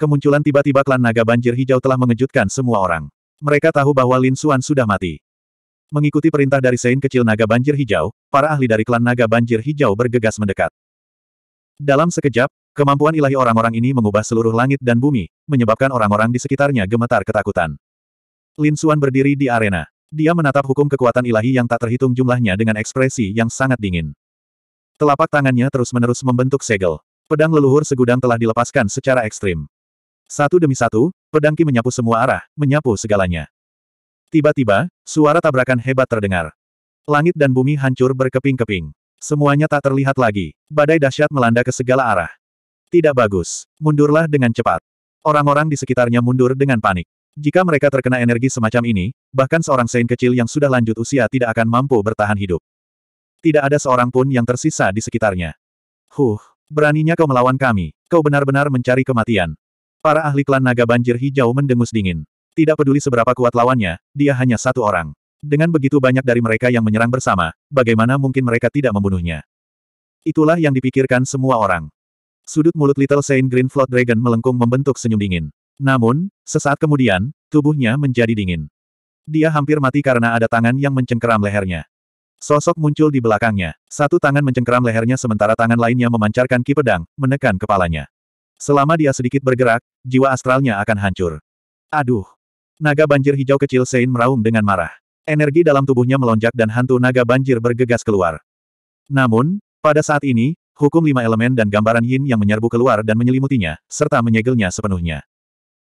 Kemunculan tiba-tiba klan naga banjir hijau telah mengejutkan semua orang. Mereka tahu bahwa Lin Xuan sudah mati. Mengikuti perintah dari Sein kecil naga banjir hijau, para ahli dari klan naga banjir hijau bergegas mendekat. Dalam sekejap, kemampuan ilahi orang-orang ini mengubah seluruh langit dan bumi, menyebabkan orang-orang di sekitarnya gemetar ketakutan. Lin Xuan berdiri di arena. Dia menatap hukum kekuatan ilahi yang tak terhitung jumlahnya dengan ekspresi yang sangat dingin. Telapak tangannya terus-menerus membentuk segel. Pedang leluhur segudang telah dilepaskan secara ekstrim. Satu demi satu, pedangki menyapu semua arah, menyapu segalanya. Tiba-tiba, suara tabrakan hebat terdengar. Langit dan bumi hancur berkeping-keping. Semuanya tak terlihat lagi. Badai dahsyat melanda ke segala arah. Tidak bagus. Mundurlah dengan cepat. Orang-orang di sekitarnya mundur dengan panik. Jika mereka terkena energi semacam ini, bahkan seorang sein kecil yang sudah lanjut usia tidak akan mampu bertahan hidup. Tidak ada seorang pun yang tersisa di sekitarnya. Huh, beraninya kau melawan kami. Kau benar-benar mencari kematian. Para ahli klan naga banjir hijau mendengus dingin. Tidak peduli seberapa kuat lawannya, dia hanya satu orang. Dengan begitu banyak dari mereka yang menyerang bersama, bagaimana mungkin mereka tidak membunuhnya? Itulah yang dipikirkan semua orang. Sudut mulut Little Saint Green Flood Dragon melengkung membentuk senyum dingin. Namun, sesaat kemudian, tubuhnya menjadi dingin. Dia hampir mati karena ada tangan yang mencengkeram lehernya. Sosok muncul di belakangnya. Satu tangan mencengkeram lehernya sementara tangan lainnya memancarkan ki pedang, menekan kepalanya. Selama dia sedikit bergerak, jiwa astralnya akan hancur. Aduh! Naga banjir hijau kecil Sein meraung dengan marah. Energi dalam tubuhnya melonjak dan hantu naga banjir bergegas keluar. Namun, pada saat ini, hukum lima elemen dan gambaran yin yang menyerbu keluar dan menyelimutinya, serta menyegelnya sepenuhnya.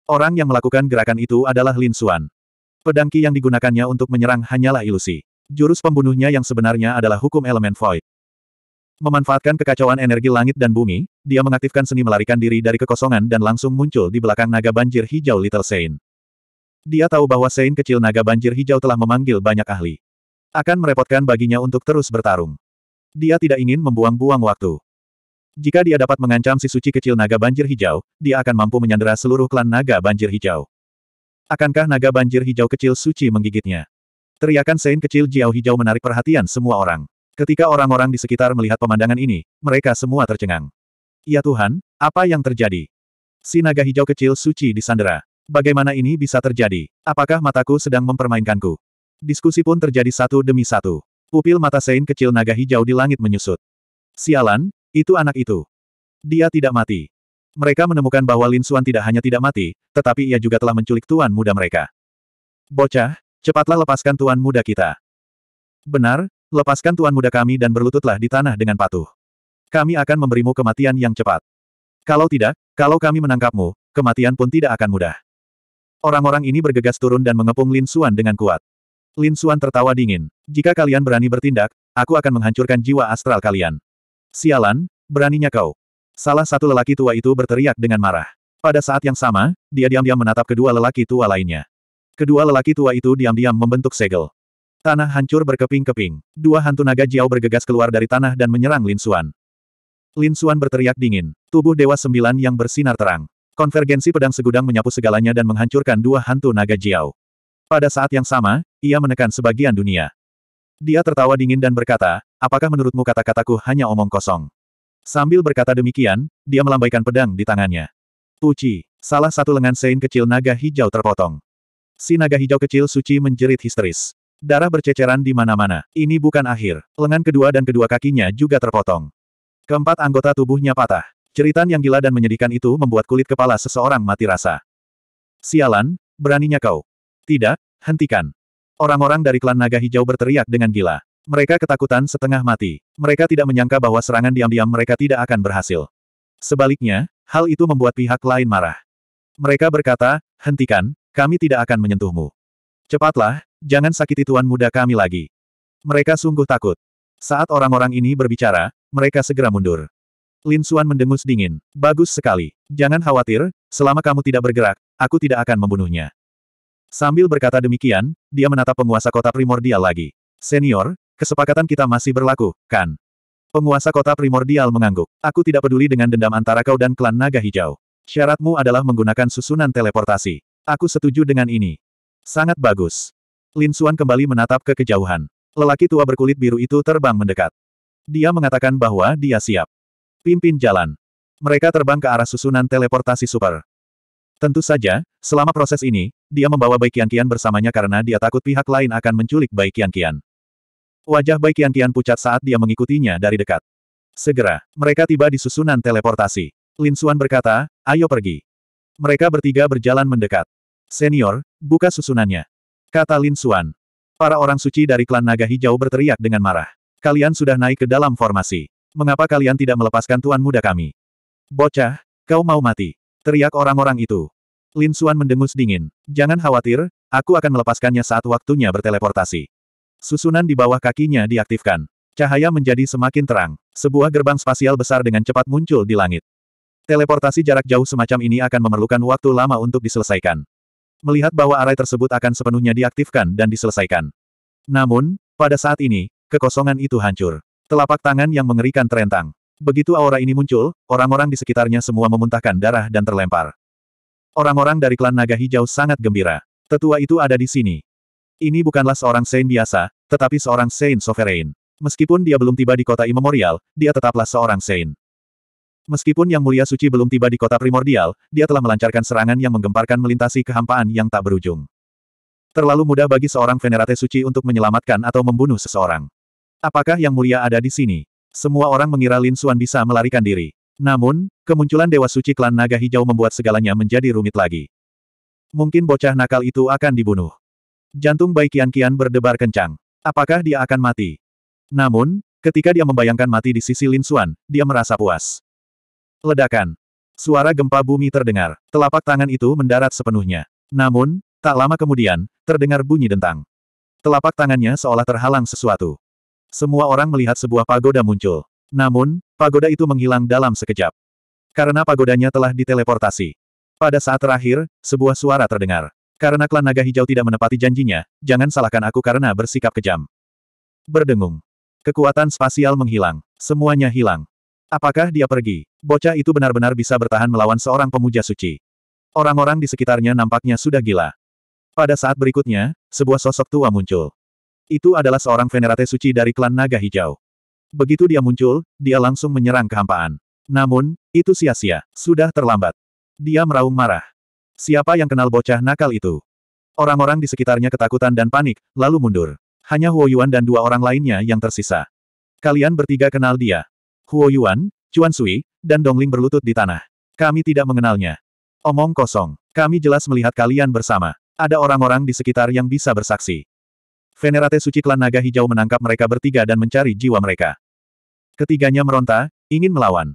Orang yang melakukan gerakan itu adalah Lin Xuan. Pedangki yang digunakannya untuk menyerang hanyalah ilusi. Jurus pembunuhnya yang sebenarnya adalah hukum elemen void. Memanfaatkan kekacauan energi langit dan bumi, dia mengaktifkan seni melarikan diri dari kekosongan dan langsung muncul di belakang naga banjir hijau Little Sein. Dia tahu bahwa Sein kecil naga banjir hijau telah memanggil banyak ahli. Akan merepotkan baginya untuk terus bertarung. Dia tidak ingin membuang-buang waktu. Jika dia dapat mengancam si suci kecil naga banjir hijau, dia akan mampu menyandera seluruh klan naga banjir hijau. Akankah naga banjir hijau kecil suci menggigitnya? Teriakan Sein kecil Jiao hijau menarik perhatian semua orang. Ketika orang-orang di sekitar melihat pemandangan ini, mereka semua tercengang. Ya Tuhan, apa yang terjadi? Si naga hijau kecil suci di Sandera. Bagaimana ini bisa terjadi? Apakah mataku sedang mempermainkanku? Diskusi pun terjadi satu demi satu. Pupil mata Sein kecil naga hijau di langit menyusut. Sialan, itu anak itu. Dia tidak mati. Mereka menemukan bahwa Lin Suan tidak hanya tidak mati, tetapi ia juga telah menculik tuan muda mereka. Bocah, cepatlah lepaskan tuan muda kita. Benar, Lepaskan tuan muda kami dan berlututlah di tanah dengan patuh. Kami akan memberimu kematian yang cepat. Kalau tidak, kalau kami menangkapmu, kematian pun tidak akan mudah. Orang-orang ini bergegas turun dan mengepung Lin Xuan dengan kuat. Lin Xuan tertawa dingin. Jika kalian berani bertindak, aku akan menghancurkan jiwa astral kalian. Sialan, beraninya kau. Salah satu lelaki tua itu berteriak dengan marah. Pada saat yang sama, dia diam-diam menatap kedua lelaki tua lainnya. Kedua lelaki tua itu diam-diam membentuk segel. Tanah hancur berkeping-keping. Dua hantu naga Jiao bergegas keluar dari tanah dan menyerang Lin Xuan. Lin Xuan berteriak dingin. Tubuh Dewa Sembilan yang bersinar terang. Konvergensi pedang segudang menyapu segalanya dan menghancurkan dua hantu naga Jiao. Pada saat yang sama, ia menekan sebagian dunia. Dia tertawa dingin dan berkata, apakah menurutmu kata-kataku hanya omong kosong? Sambil berkata demikian, dia melambaikan pedang di tangannya. Puci, salah satu lengan sein kecil naga hijau terpotong. Si naga hijau kecil suci menjerit histeris. Darah berceceran di mana-mana. Ini bukan akhir. Lengan kedua dan kedua kakinya juga terpotong. Keempat anggota tubuhnya patah. Ceritan yang gila dan menyedihkan itu membuat kulit kepala seseorang mati rasa. Sialan, beraninya kau. Tidak, hentikan. Orang-orang dari klan naga hijau berteriak dengan gila. Mereka ketakutan setengah mati. Mereka tidak menyangka bahwa serangan diam-diam mereka tidak akan berhasil. Sebaliknya, hal itu membuat pihak lain marah. Mereka berkata, hentikan, kami tidak akan menyentuhmu. Cepatlah, jangan sakiti tuan muda kami lagi. Mereka sungguh takut. Saat orang-orang ini berbicara, mereka segera mundur. Lin Xuan mendengus dingin. Bagus sekali. Jangan khawatir, selama kamu tidak bergerak, aku tidak akan membunuhnya. Sambil berkata demikian, dia menatap penguasa kota primordial lagi. Senior, kesepakatan kita masih berlaku, kan? Penguasa kota primordial mengangguk. Aku tidak peduli dengan dendam antara kau dan klan naga hijau. Syaratmu adalah menggunakan susunan teleportasi. Aku setuju dengan ini. Sangat bagus. Lin Suan kembali menatap ke kejauhan. Lelaki tua berkulit biru itu terbang mendekat. Dia mengatakan bahwa dia siap. Pimpin jalan. Mereka terbang ke arah susunan teleportasi super. Tentu saja, selama proses ini, dia membawa Bai kian bersamanya karena dia takut pihak lain akan menculik Bai kian. Wajah Bai kian pucat saat dia mengikutinya dari dekat. Segera, mereka tiba di susunan teleportasi. Lin Suan berkata, ayo pergi. Mereka bertiga berjalan mendekat. Senior, buka susunannya. Kata Lin Xuan. Para orang suci dari klan naga hijau berteriak dengan marah. Kalian sudah naik ke dalam formasi. Mengapa kalian tidak melepaskan tuan muda kami? Bocah, kau mau mati. Teriak orang-orang itu. Lin Xuan mendengus dingin. Jangan khawatir, aku akan melepaskannya saat waktunya berteleportasi. Susunan di bawah kakinya diaktifkan. Cahaya menjadi semakin terang. Sebuah gerbang spasial besar dengan cepat muncul di langit. Teleportasi jarak jauh semacam ini akan memerlukan waktu lama untuk diselesaikan melihat bahwa arai tersebut akan sepenuhnya diaktifkan dan diselesaikan. Namun, pada saat ini, kekosongan itu hancur. Telapak tangan yang mengerikan terentang. Begitu aura ini muncul, orang-orang di sekitarnya semua memuntahkan darah dan terlempar. Orang-orang dari klan naga hijau sangat gembira. Tetua itu ada di sini. Ini bukanlah seorang Saint biasa, tetapi seorang Saint Sovereign. Meskipun dia belum tiba di kota Immemorial, dia tetaplah seorang Saint. Meskipun Yang Mulia Suci belum tiba di kota primordial, dia telah melancarkan serangan yang menggemparkan melintasi kehampaan yang tak berujung. Terlalu mudah bagi seorang Venerate Suci untuk menyelamatkan atau membunuh seseorang. Apakah Yang Mulia ada di sini? Semua orang mengira Lin Xuan bisa melarikan diri. Namun, kemunculan Dewa Suci Klan Naga Hijau membuat segalanya menjadi rumit lagi. Mungkin bocah nakal itu akan dibunuh. Jantung Bai Kian-Kian berdebar kencang. Apakah dia akan mati? Namun, ketika dia membayangkan mati di sisi Lin Xuan, dia merasa puas. Ledakan. Suara gempa bumi terdengar. Telapak tangan itu mendarat sepenuhnya. Namun, tak lama kemudian, terdengar bunyi dentang. Telapak tangannya seolah terhalang sesuatu. Semua orang melihat sebuah pagoda muncul. Namun, pagoda itu menghilang dalam sekejap. Karena pagodanya telah diteleportasi. Pada saat terakhir, sebuah suara terdengar. Karena klan naga hijau tidak menepati janjinya, jangan salahkan aku karena bersikap kejam. Berdengung. Kekuatan spasial menghilang. Semuanya hilang. Apakah dia pergi? Bocah itu benar-benar bisa bertahan melawan seorang pemuja suci. Orang-orang di sekitarnya nampaknya sudah gila. Pada saat berikutnya, sebuah sosok tua muncul. Itu adalah seorang venerate suci dari klan naga hijau. Begitu dia muncul, dia langsung menyerang kehampaan. Namun, itu sia-sia, sudah terlambat. Dia meraung marah. Siapa yang kenal bocah nakal itu? Orang-orang di sekitarnya ketakutan dan panik, lalu mundur. Hanya Huo Yuan dan dua orang lainnya yang tersisa. Kalian bertiga kenal dia. Huo Yuan, Chuan Sui, dan Dongling berlutut di tanah. Kami tidak mengenalnya. Omong kosong. Kami jelas melihat kalian bersama. Ada orang-orang di sekitar yang bisa bersaksi. Venerate suci klan naga hijau menangkap mereka bertiga dan mencari jiwa mereka. Ketiganya meronta, ingin melawan.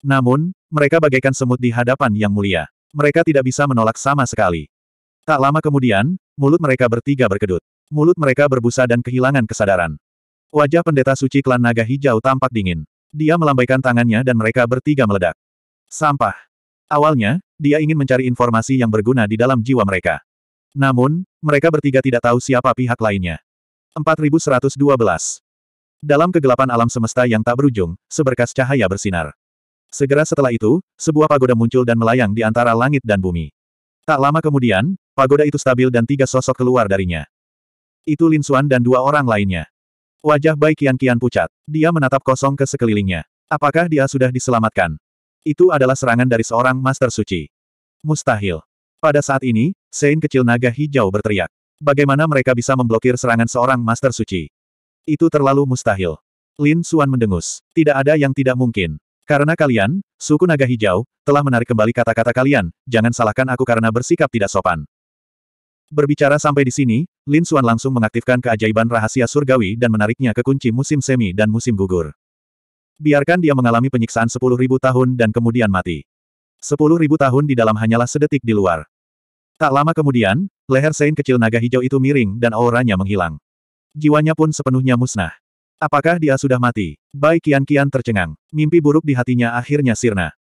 Namun, mereka bagaikan semut di hadapan yang mulia. Mereka tidak bisa menolak sama sekali. Tak lama kemudian, mulut mereka bertiga berkedut. Mulut mereka berbusa dan kehilangan kesadaran. Wajah pendeta suci klan naga hijau tampak dingin. Dia melambaikan tangannya dan mereka bertiga meledak. Sampah. Awalnya, dia ingin mencari informasi yang berguna di dalam jiwa mereka. Namun, mereka bertiga tidak tahu siapa pihak lainnya. 4112. Dalam kegelapan alam semesta yang tak berujung, seberkas cahaya bersinar. Segera setelah itu, sebuah pagoda muncul dan melayang di antara langit dan bumi. Tak lama kemudian, pagoda itu stabil dan tiga sosok keluar darinya. Itu Lin Xuan dan dua orang lainnya. Wajah baik kian-kian pucat. Dia menatap kosong ke sekelilingnya. Apakah dia sudah diselamatkan? Itu adalah serangan dari seorang Master Suci. Mustahil. Pada saat ini, Sein kecil naga hijau berteriak. Bagaimana mereka bisa memblokir serangan seorang Master Suci? Itu terlalu mustahil. Lin Suan mendengus. Tidak ada yang tidak mungkin. Karena kalian, suku naga hijau, telah menarik kembali kata-kata kalian, jangan salahkan aku karena bersikap tidak sopan. Berbicara sampai di sini, Lin Xuan langsung mengaktifkan keajaiban rahasia surgawi dan menariknya ke kunci musim semi dan musim gugur. Biarkan dia mengalami penyiksaan sepuluh ribu tahun dan kemudian mati. Sepuluh ribu tahun di dalam hanyalah sedetik di luar. Tak lama kemudian, leher Sein kecil naga hijau itu miring dan auranya menghilang. Jiwanya pun sepenuhnya musnah. Apakah dia sudah mati? Bai kian-kian tercengang. Mimpi buruk di hatinya akhirnya sirna.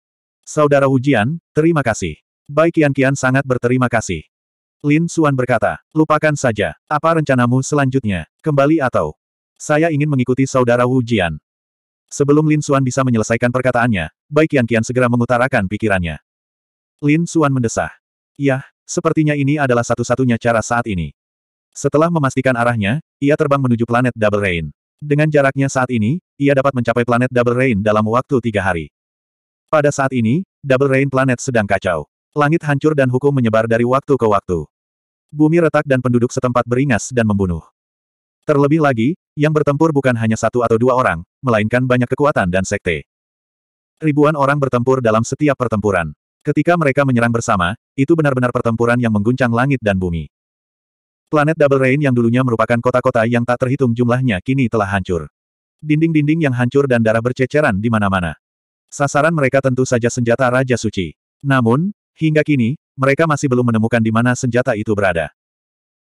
Saudara Wujian, terima kasih. Bai Kian Kian sangat berterima kasih. Lin Suan berkata, lupakan saja, apa rencanamu selanjutnya, kembali atau? Saya ingin mengikuti saudara Wu Jian. Sebelum Lin Suan bisa menyelesaikan perkataannya, Bai Qianqian segera mengutarakan pikirannya. Lin Suan mendesah. Yah, sepertinya ini adalah satu-satunya cara saat ini. Setelah memastikan arahnya, ia terbang menuju planet Double Rain. Dengan jaraknya saat ini, ia dapat mencapai planet Double Rain dalam waktu tiga hari. Pada saat ini, Double Rain planet sedang kacau. Langit hancur dan hukum menyebar dari waktu ke waktu. Bumi retak dan penduduk setempat beringas dan membunuh. Terlebih lagi, yang bertempur bukan hanya satu atau dua orang, melainkan banyak kekuatan dan sekte. Ribuan orang bertempur dalam setiap pertempuran. Ketika mereka menyerang bersama, itu benar-benar pertempuran yang mengguncang langit dan bumi. Planet Double Rain yang dulunya merupakan kota-kota yang tak terhitung jumlahnya kini telah hancur. Dinding-dinding yang hancur dan darah berceceran di mana-mana. Sasaran mereka tentu saja senjata Raja Suci. Namun, hingga kini, mereka masih belum menemukan di mana senjata itu berada.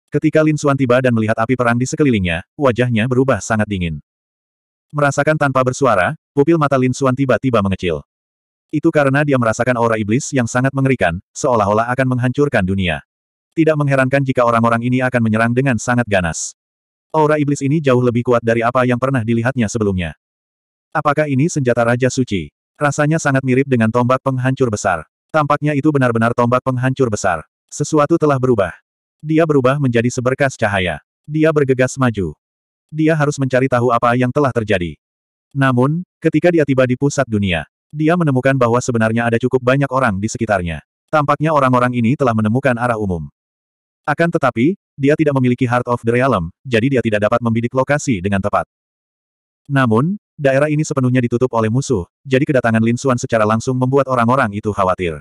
Ketika Lin Xuan tiba dan melihat api perang di sekelilingnya, wajahnya berubah sangat dingin. Merasakan tanpa bersuara, pupil mata Lin Xuan tiba-tiba mengecil. Itu karena dia merasakan aura iblis yang sangat mengerikan, seolah-olah akan menghancurkan dunia. Tidak mengherankan jika orang-orang ini akan menyerang dengan sangat ganas. Aura iblis ini jauh lebih kuat dari apa yang pernah dilihatnya sebelumnya. Apakah ini senjata Raja Suci? Rasanya sangat mirip dengan tombak penghancur besar. Tampaknya itu benar-benar tombak penghancur besar. Sesuatu telah berubah. Dia berubah menjadi seberkas cahaya. Dia bergegas maju. Dia harus mencari tahu apa yang telah terjadi. Namun, ketika dia tiba di pusat dunia, dia menemukan bahwa sebenarnya ada cukup banyak orang di sekitarnya. Tampaknya orang-orang ini telah menemukan arah umum. Akan tetapi, dia tidak memiliki Heart of the Realm, jadi dia tidak dapat membidik lokasi dengan tepat. Namun, Daerah ini sepenuhnya ditutup oleh musuh, jadi kedatangan Lin Suan secara langsung membuat orang-orang itu khawatir.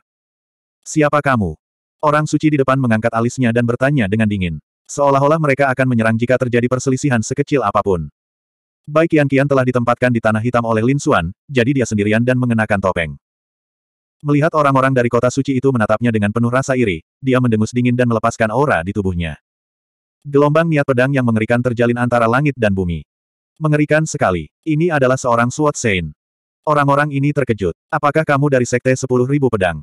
Siapa kamu? Orang suci di depan mengangkat alisnya dan bertanya dengan dingin. Seolah-olah mereka akan menyerang jika terjadi perselisihan sekecil apapun. Bai qian telah ditempatkan di Tanah Hitam oleh Lin Suan, jadi dia sendirian dan mengenakan topeng. Melihat orang-orang dari kota suci itu menatapnya dengan penuh rasa iri, dia mendengus dingin dan melepaskan aura di tubuhnya. Gelombang niat pedang yang mengerikan terjalin antara langit dan bumi. Mengerikan sekali. Ini adalah seorang Sword Saint. Orang-orang ini terkejut. Apakah kamu dari Sekte 10.000 Pedang?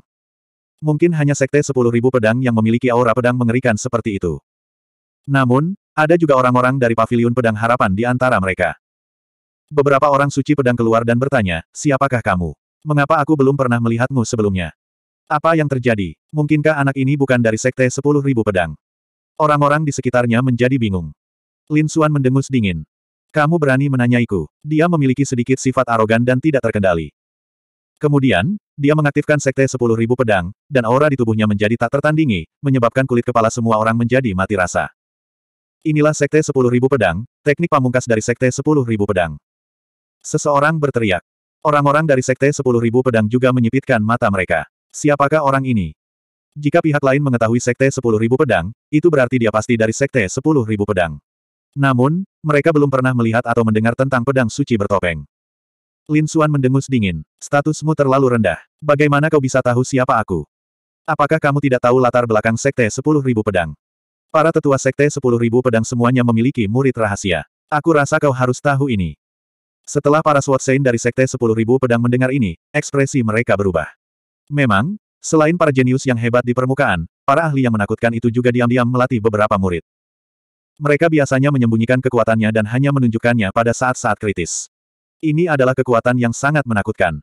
Mungkin hanya Sekte 10.000 Pedang yang memiliki aura pedang mengerikan seperti itu. Namun, ada juga orang-orang dari Paviliun Pedang Harapan di antara mereka. Beberapa orang suci pedang keluar dan bertanya, siapakah kamu? Mengapa aku belum pernah melihatmu sebelumnya? Apa yang terjadi? Mungkinkah anak ini bukan dari Sekte 10.000 Pedang? Orang-orang di sekitarnya menjadi bingung. Lin Xuan mendengus dingin. Kamu berani menanyaiku. Dia memiliki sedikit sifat arogan dan tidak terkendali. Kemudian, dia mengaktifkan sekte sepuluh ribu pedang, dan aura di tubuhnya menjadi tak tertandingi, menyebabkan kulit kepala semua orang menjadi mati rasa. Inilah sekte sepuluh ribu pedang, teknik pamungkas dari sekte sepuluh ribu pedang. Seseorang berteriak. Orang-orang dari sekte sepuluh ribu pedang juga menyipitkan mata mereka. Siapakah orang ini? Jika pihak lain mengetahui sekte sepuluh ribu pedang, itu berarti dia pasti dari sekte sepuluh ribu pedang. Namun, mereka belum pernah melihat atau mendengar tentang pedang suci bertopeng. Lin Suan mendengus dingin. Statusmu terlalu rendah. Bagaimana kau bisa tahu siapa aku? Apakah kamu tidak tahu latar belakang Sekte Sepuluh Ribu Pedang? Para tetua Sekte Sepuluh Ribu Pedang semuanya memiliki murid rahasia. Aku rasa kau harus tahu ini. Setelah para Sword Saint dari Sekte Sepuluh Ribu Pedang mendengar ini, ekspresi mereka berubah. Memang, selain para jenius yang hebat di permukaan, para ahli yang menakutkan itu juga diam-diam melatih beberapa murid. Mereka biasanya menyembunyikan kekuatannya dan hanya menunjukkannya pada saat-saat kritis. Ini adalah kekuatan yang sangat menakutkan.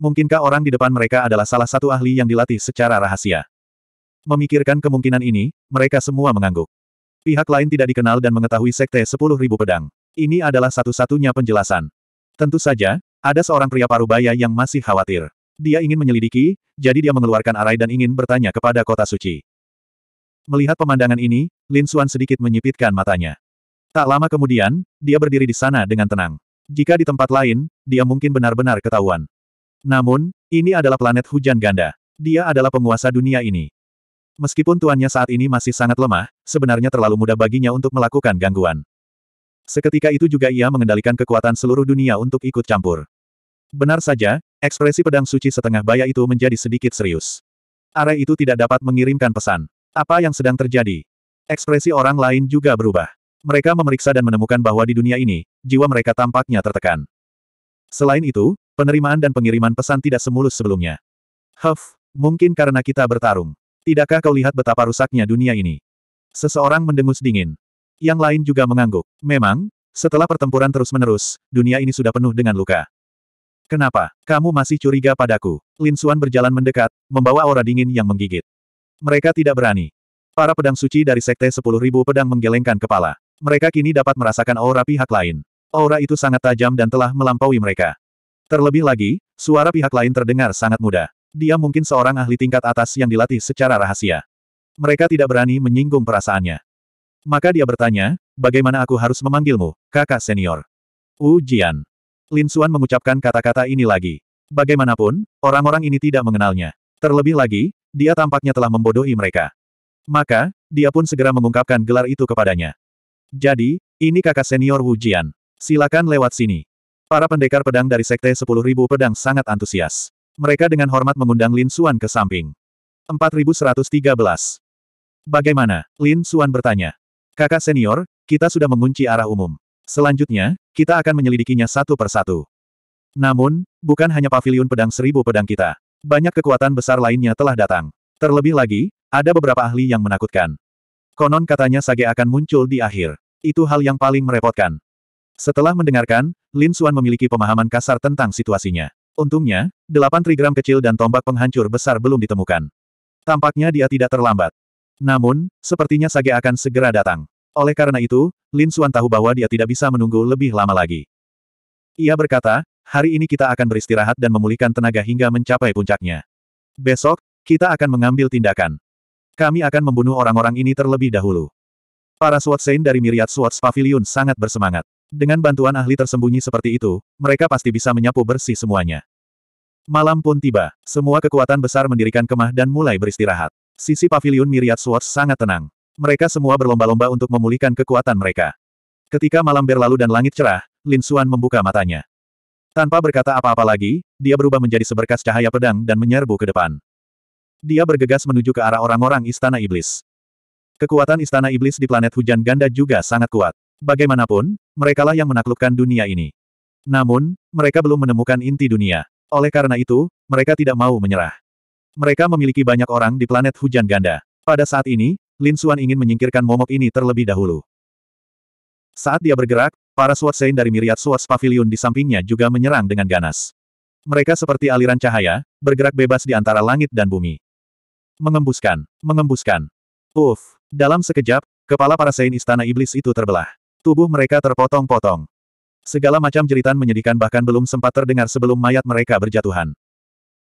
Mungkinkah orang di depan mereka adalah salah satu ahli yang dilatih secara rahasia? Memikirkan kemungkinan ini, mereka semua mengangguk. Pihak lain tidak dikenal dan mengetahui sekte 10.000 pedang. Ini adalah satu-satunya penjelasan. Tentu saja, ada seorang pria parubaya yang masih khawatir. Dia ingin menyelidiki, jadi dia mengeluarkan arai dan ingin bertanya kepada kota suci. Melihat pemandangan ini, Lin Xuan sedikit menyipitkan matanya. Tak lama kemudian, dia berdiri di sana dengan tenang. Jika di tempat lain, dia mungkin benar-benar ketahuan. Namun, ini adalah planet hujan ganda. Dia adalah penguasa dunia ini. Meskipun tuannya saat ini masih sangat lemah, sebenarnya terlalu mudah baginya untuk melakukan gangguan. Seketika itu juga ia mengendalikan kekuatan seluruh dunia untuk ikut campur. Benar saja, ekspresi pedang suci setengah baya itu menjadi sedikit serius. Are itu tidak dapat mengirimkan pesan. Apa yang sedang terjadi? Ekspresi orang lain juga berubah. Mereka memeriksa dan menemukan bahwa di dunia ini, jiwa mereka tampaknya tertekan. Selain itu, penerimaan dan pengiriman pesan tidak semulus sebelumnya. Huff, mungkin karena kita bertarung. Tidakkah kau lihat betapa rusaknya dunia ini? Seseorang mendengus dingin. Yang lain juga mengangguk. Memang, setelah pertempuran terus-menerus, dunia ini sudah penuh dengan luka. Kenapa? Kamu masih curiga padaku? Lin Xuan berjalan mendekat, membawa aura dingin yang menggigit. Mereka tidak berani. Para pedang suci dari Sekte 10.000 pedang menggelengkan kepala. Mereka kini dapat merasakan aura pihak lain. Aura itu sangat tajam dan telah melampaui mereka. Terlebih lagi, suara pihak lain terdengar sangat mudah. Dia mungkin seorang ahli tingkat atas yang dilatih secara rahasia. Mereka tidak berani menyinggung perasaannya. Maka dia bertanya, bagaimana aku harus memanggilmu, kakak senior? Ujian. Lin Xuan mengucapkan kata-kata ini lagi. Bagaimanapun, orang-orang ini tidak mengenalnya. Terlebih lagi, dia tampaknya telah membodohi mereka. Maka, dia pun segera mengungkapkan gelar itu kepadanya. Jadi, ini kakak senior Wu Jian. Silakan lewat sini. Para pendekar pedang dari Sekte 10.000 Pedang sangat antusias. Mereka dengan hormat mengundang Lin Xuan ke samping. 4113. Bagaimana? Lin Xuan bertanya. Kakak senior, kita sudah mengunci arah umum. Selanjutnya, kita akan menyelidikinya satu persatu. Namun, bukan hanya paviliun pedang seribu pedang kita. Banyak kekuatan besar lainnya telah datang. Terlebih lagi, ada beberapa ahli yang menakutkan. Konon katanya Sage akan muncul di akhir. Itu hal yang paling merepotkan. Setelah mendengarkan, Lin Xuan memiliki pemahaman kasar tentang situasinya. Untungnya, delapan trigram kecil dan tombak penghancur besar belum ditemukan. Tampaknya dia tidak terlambat. Namun, sepertinya Sage akan segera datang. Oleh karena itu, Lin Xuan tahu bahwa dia tidak bisa menunggu lebih lama lagi. Ia berkata, hari ini kita akan beristirahat dan memulihkan tenaga hingga mencapai puncaknya. Besok, kita akan mengambil tindakan. Kami akan membunuh orang-orang ini terlebih dahulu. Para SWAT Saint dari Myriad SWAT Pavilion sangat bersemangat. Dengan bantuan ahli tersembunyi seperti itu, mereka pasti bisa menyapu bersih semuanya. Malam pun tiba, semua kekuatan besar mendirikan kemah dan mulai beristirahat. Sisi pavilion Myriad Swords sangat tenang. Mereka semua berlomba-lomba untuk memulihkan kekuatan mereka. Ketika malam berlalu dan langit cerah, Lin Xuan membuka matanya. Tanpa berkata apa-apa lagi, dia berubah menjadi seberkas cahaya pedang dan menyerbu ke depan. Dia bergegas menuju ke arah orang-orang Istana Iblis. Kekuatan Istana Iblis di planet hujan ganda juga sangat kuat. Bagaimanapun, merekalah yang menaklukkan dunia ini. Namun, mereka belum menemukan inti dunia. Oleh karena itu, mereka tidak mau menyerah. Mereka memiliki banyak orang di planet hujan ganda. Pada saat ini, Lin Xuan ingin menyingkirkan momok ini terlebih dahulu. Saat dia bergerak, Para Saint dari Miriat Swords Pavilion di sampingnya juga menyerang dengan ganas. Mereka seperti aliran cahaya, bergerak bebas di antara langit dan bumi. Mengembuskan, mengembuskan. Uff, dalam sekejap, kepala para Sein Istana Iblis itu terbelah. Tubuh mereka terpotong-potong. Segala macam jeritan menyedihkan bahkan belum sempat terdengar sebelum mayat mereka berjatuhan.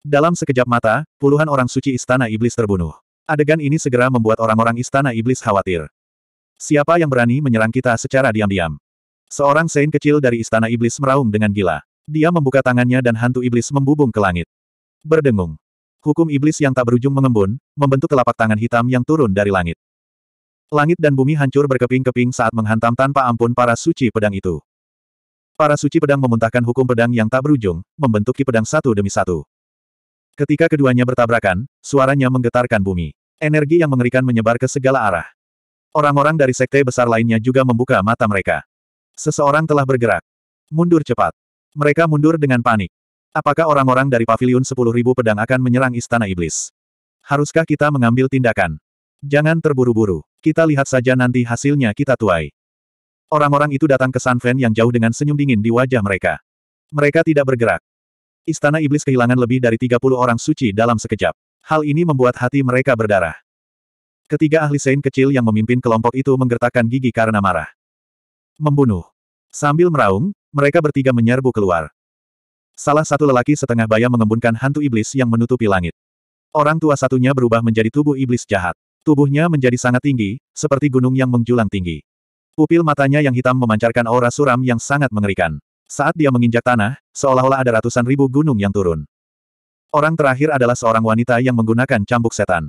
Dalam sekejap mata, puluhan orang suci istana iblis terbunuh. Adegan ini segera membuat orang-orang istana iblis khawatir. Siapa yang berani menyerang kita secara diam-diam? Seorang sein kecil dari istana iblis meraung dengan gila. Dia membuka tangannya dan hantu iblis membubung ke langit. Berdengung. Hukum iblis yang tak berujung mengembun, membentuk telapak tangan hitam yang turun dari langit. Langit dan bumi hancur berkeping-keping saat menghantam tanpa ampun para suci pedang itu. Para suci pedang memuntahkan hukum pedang yang tak berujung, membentuk ki pedang satu demi satu. Ketika keduanya bertabrakan, suaranya menggetarkan bumi. Energi yang mengerikan menyebar ke segala arah. Orang-orang dari sekte besar lainnya juga membuka mata mereka. Seseorang telah bergerak. Mundur cepat. Mereka mundur dengan panik. Apakah orang-orang dari pavilion 10.000 pedang akan menyerang istana iblis? Haruskah kita mengambil tindakan? Jangan terburu-buru. Kita lihat saja nanti hasilnya kita tuai. Orang-orang itu datang ke Sanven yang jauh dengan senyum dingin di wajah mereka. Mereka tidak bergerak. Istana iblis kehilangan lebih dari 30 orang suci dalam sekejap. Hal ini membuat hati mereka berdarah. Ketiga ahli Sein kecil yang memimpin kelompok itu menggertakkan gigi karena marah. Membunuh. Sambil meraung, mereka bertiga menyerbu keluar. Salah satu lelaki setengah baya mengembunkan hantu iblis yang menutupi langit. Orang tua satunya berubah menjadi tubuh iblis jahat. Tubuhnya menjadi sangat tinggi, seperti gunung yang menjulang tinggi. Pupil matanya yang hitam memancarkan aura suram yang sangat mengerikan. Saat dia menginjak tanah, seolah-olah ada ratusan ribu gunung yang turun. Orang terakhir adalah seorang wanita yang menggunakan cambuk setan.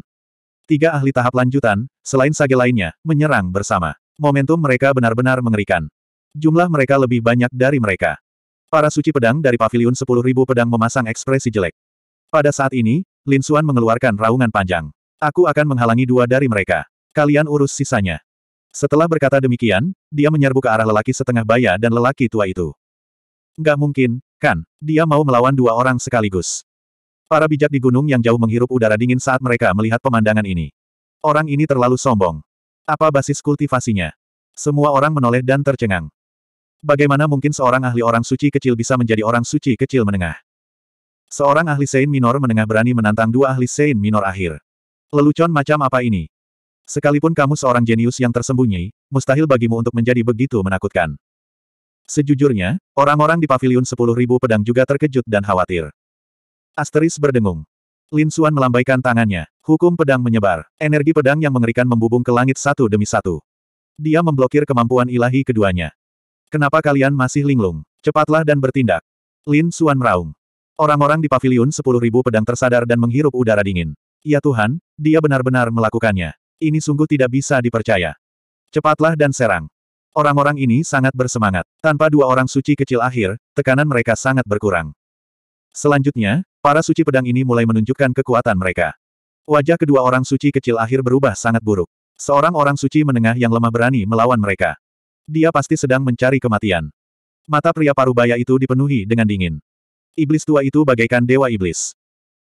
Tiga ahli tahap lanjutan, selain sage lainnya, menyerang bersama. Momentum mereka benar-benar mengerikan. Jumlah mereka lebih banyak dari mereka. Para suci pedang dari pavilion 10.000 pedang memasang ekspresi jelek. Pada saat ini, Lin Xuan mengeluarkan raungan panjang. Aku akan menghalangi dua dari mereka. Kalian urus sisanya. Setelah berkata demikian, dia menyerbu ke arah lelaki setengah baya dan lelaki tua itu. Gak mungkin, kan? Dia mau melawan dua orang sekaligus. Para bijak di gunung yang jauh menghirup udara dingin saat mereka melihat pemandangan ini. Orang ini terlalu sombong. Apa basis kultivasinya? Semua orang menoleh dan tercengang. Bagaimana mungkin seorang ahli orang suci kecil bisa menjadi orang suci kecil menengah? Seorang ahli Sein Minor menengah berani menantang dua ahli Sein Minor akhir. Lelucon macam apa ini? Sekalipun kamu seorang jenius yang tersembunyi, mustahil bagimu untuk menjadi begitu menakutkan. Sejujurnya, orang-orang di Paviliun 10.000 Pedang juga terkejut dan khawatir. Asteris berdengung. Lin Suan melambaikan tangannya. Hukum pedang menyebar. Energi pedang yang mengerikan membubung ke langit satu demi satu. Dia memblokir kemampuan ilahi keduanya. Kenapa kalian masih linglung? Cepatlah dan bertindak. Lin Suan meraung. Orang-orang di pavilion sepuluh ribu pedang tersadar dan menghirup udara dingin. Ya Tuhan, dia benar-benar melakukannya. Ini sungguh tidak bisa dipercaya. Cepatlah dan serang. Orang-orang ini sangat bersemangat. Tanpa dua orang suci kecil akhir, tekanan mereka sangat berkurang. Selanjutnya, para suci pedang ini mulai menunjukkan kekuatan mereka. Wajah kedua orang suci kecil akhir berubah sangat buruk. Seorang orang suci menengah yang lemah berani melawan mereka. Dia pasti sedang mencari kematian. Mata pria parubaya itu dipenuhi dengan dingin. Iblis tua itu bagaikan dewa iblis.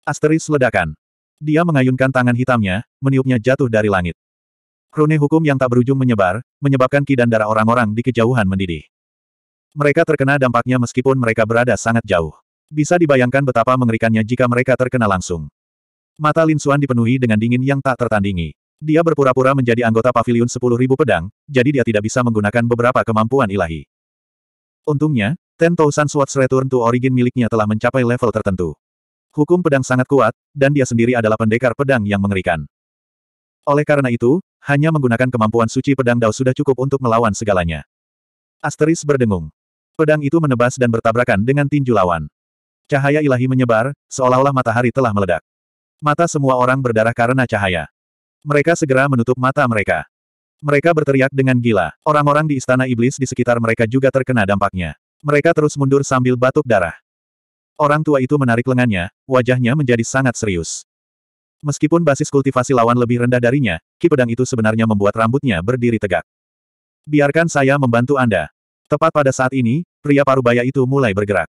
Asteris ledakan. Dia mengayunkan tangan hitamnya, meniupnya jatuh dari langit. Rune hukum yang tak berujung menyebar, menyebabkan ki dan darah orang-orang di kejauhan mendidih. Mereka terkena dampaknya meskipun mereka berada sangat jauh. Bisa dibayangkan betapa mengerikannya jika mereka terkena langsung. Mata Lin Xuan dipenuhi dengan dingin yang tak tertandingi. Dia berpura-pura menjadi anggota paviliun Ribu pedang, jadi dia tidak bisa menggunakan beberapa kemampuan ilahi. Untungnya, Ten Thousand Swords Return to Origin miliknya telah mencapai level tertentu. Hukum pedang sangat kuat, dan dia sendiri adalah pendekar pedang yang mengerikan. Oleh karena itu, hanya menggunakan kemampuan suci pedang Dao sudah cukup untuk melawan segalanya. Asteris berdengung. Pedang itu menebas dan bertabrakan dengan tinju lawan. Cahaya ilahi menyebar, seolah-olah matahari telah meledak. Mata semua orang berdarah karena cahaya. Mereka segera menutup mata mereka. Mereka berteriak dengan gila. Orang-orang di istana iblis di sekitar mereka juga terkena dampaknya. Mereka terus mundur sambil batuk darah. Orang tua itu menarik lengannya, wajahnya menjadi sangat serius. Meskipun basis kultivasi lawan lebih rendah darinya, ki pedang itu sebenarnya membuat rambutnya berdiri tegak. Biarkan saya membantu Anda. Tepat pada saat ini, pria parubaya itu mulai bergerak.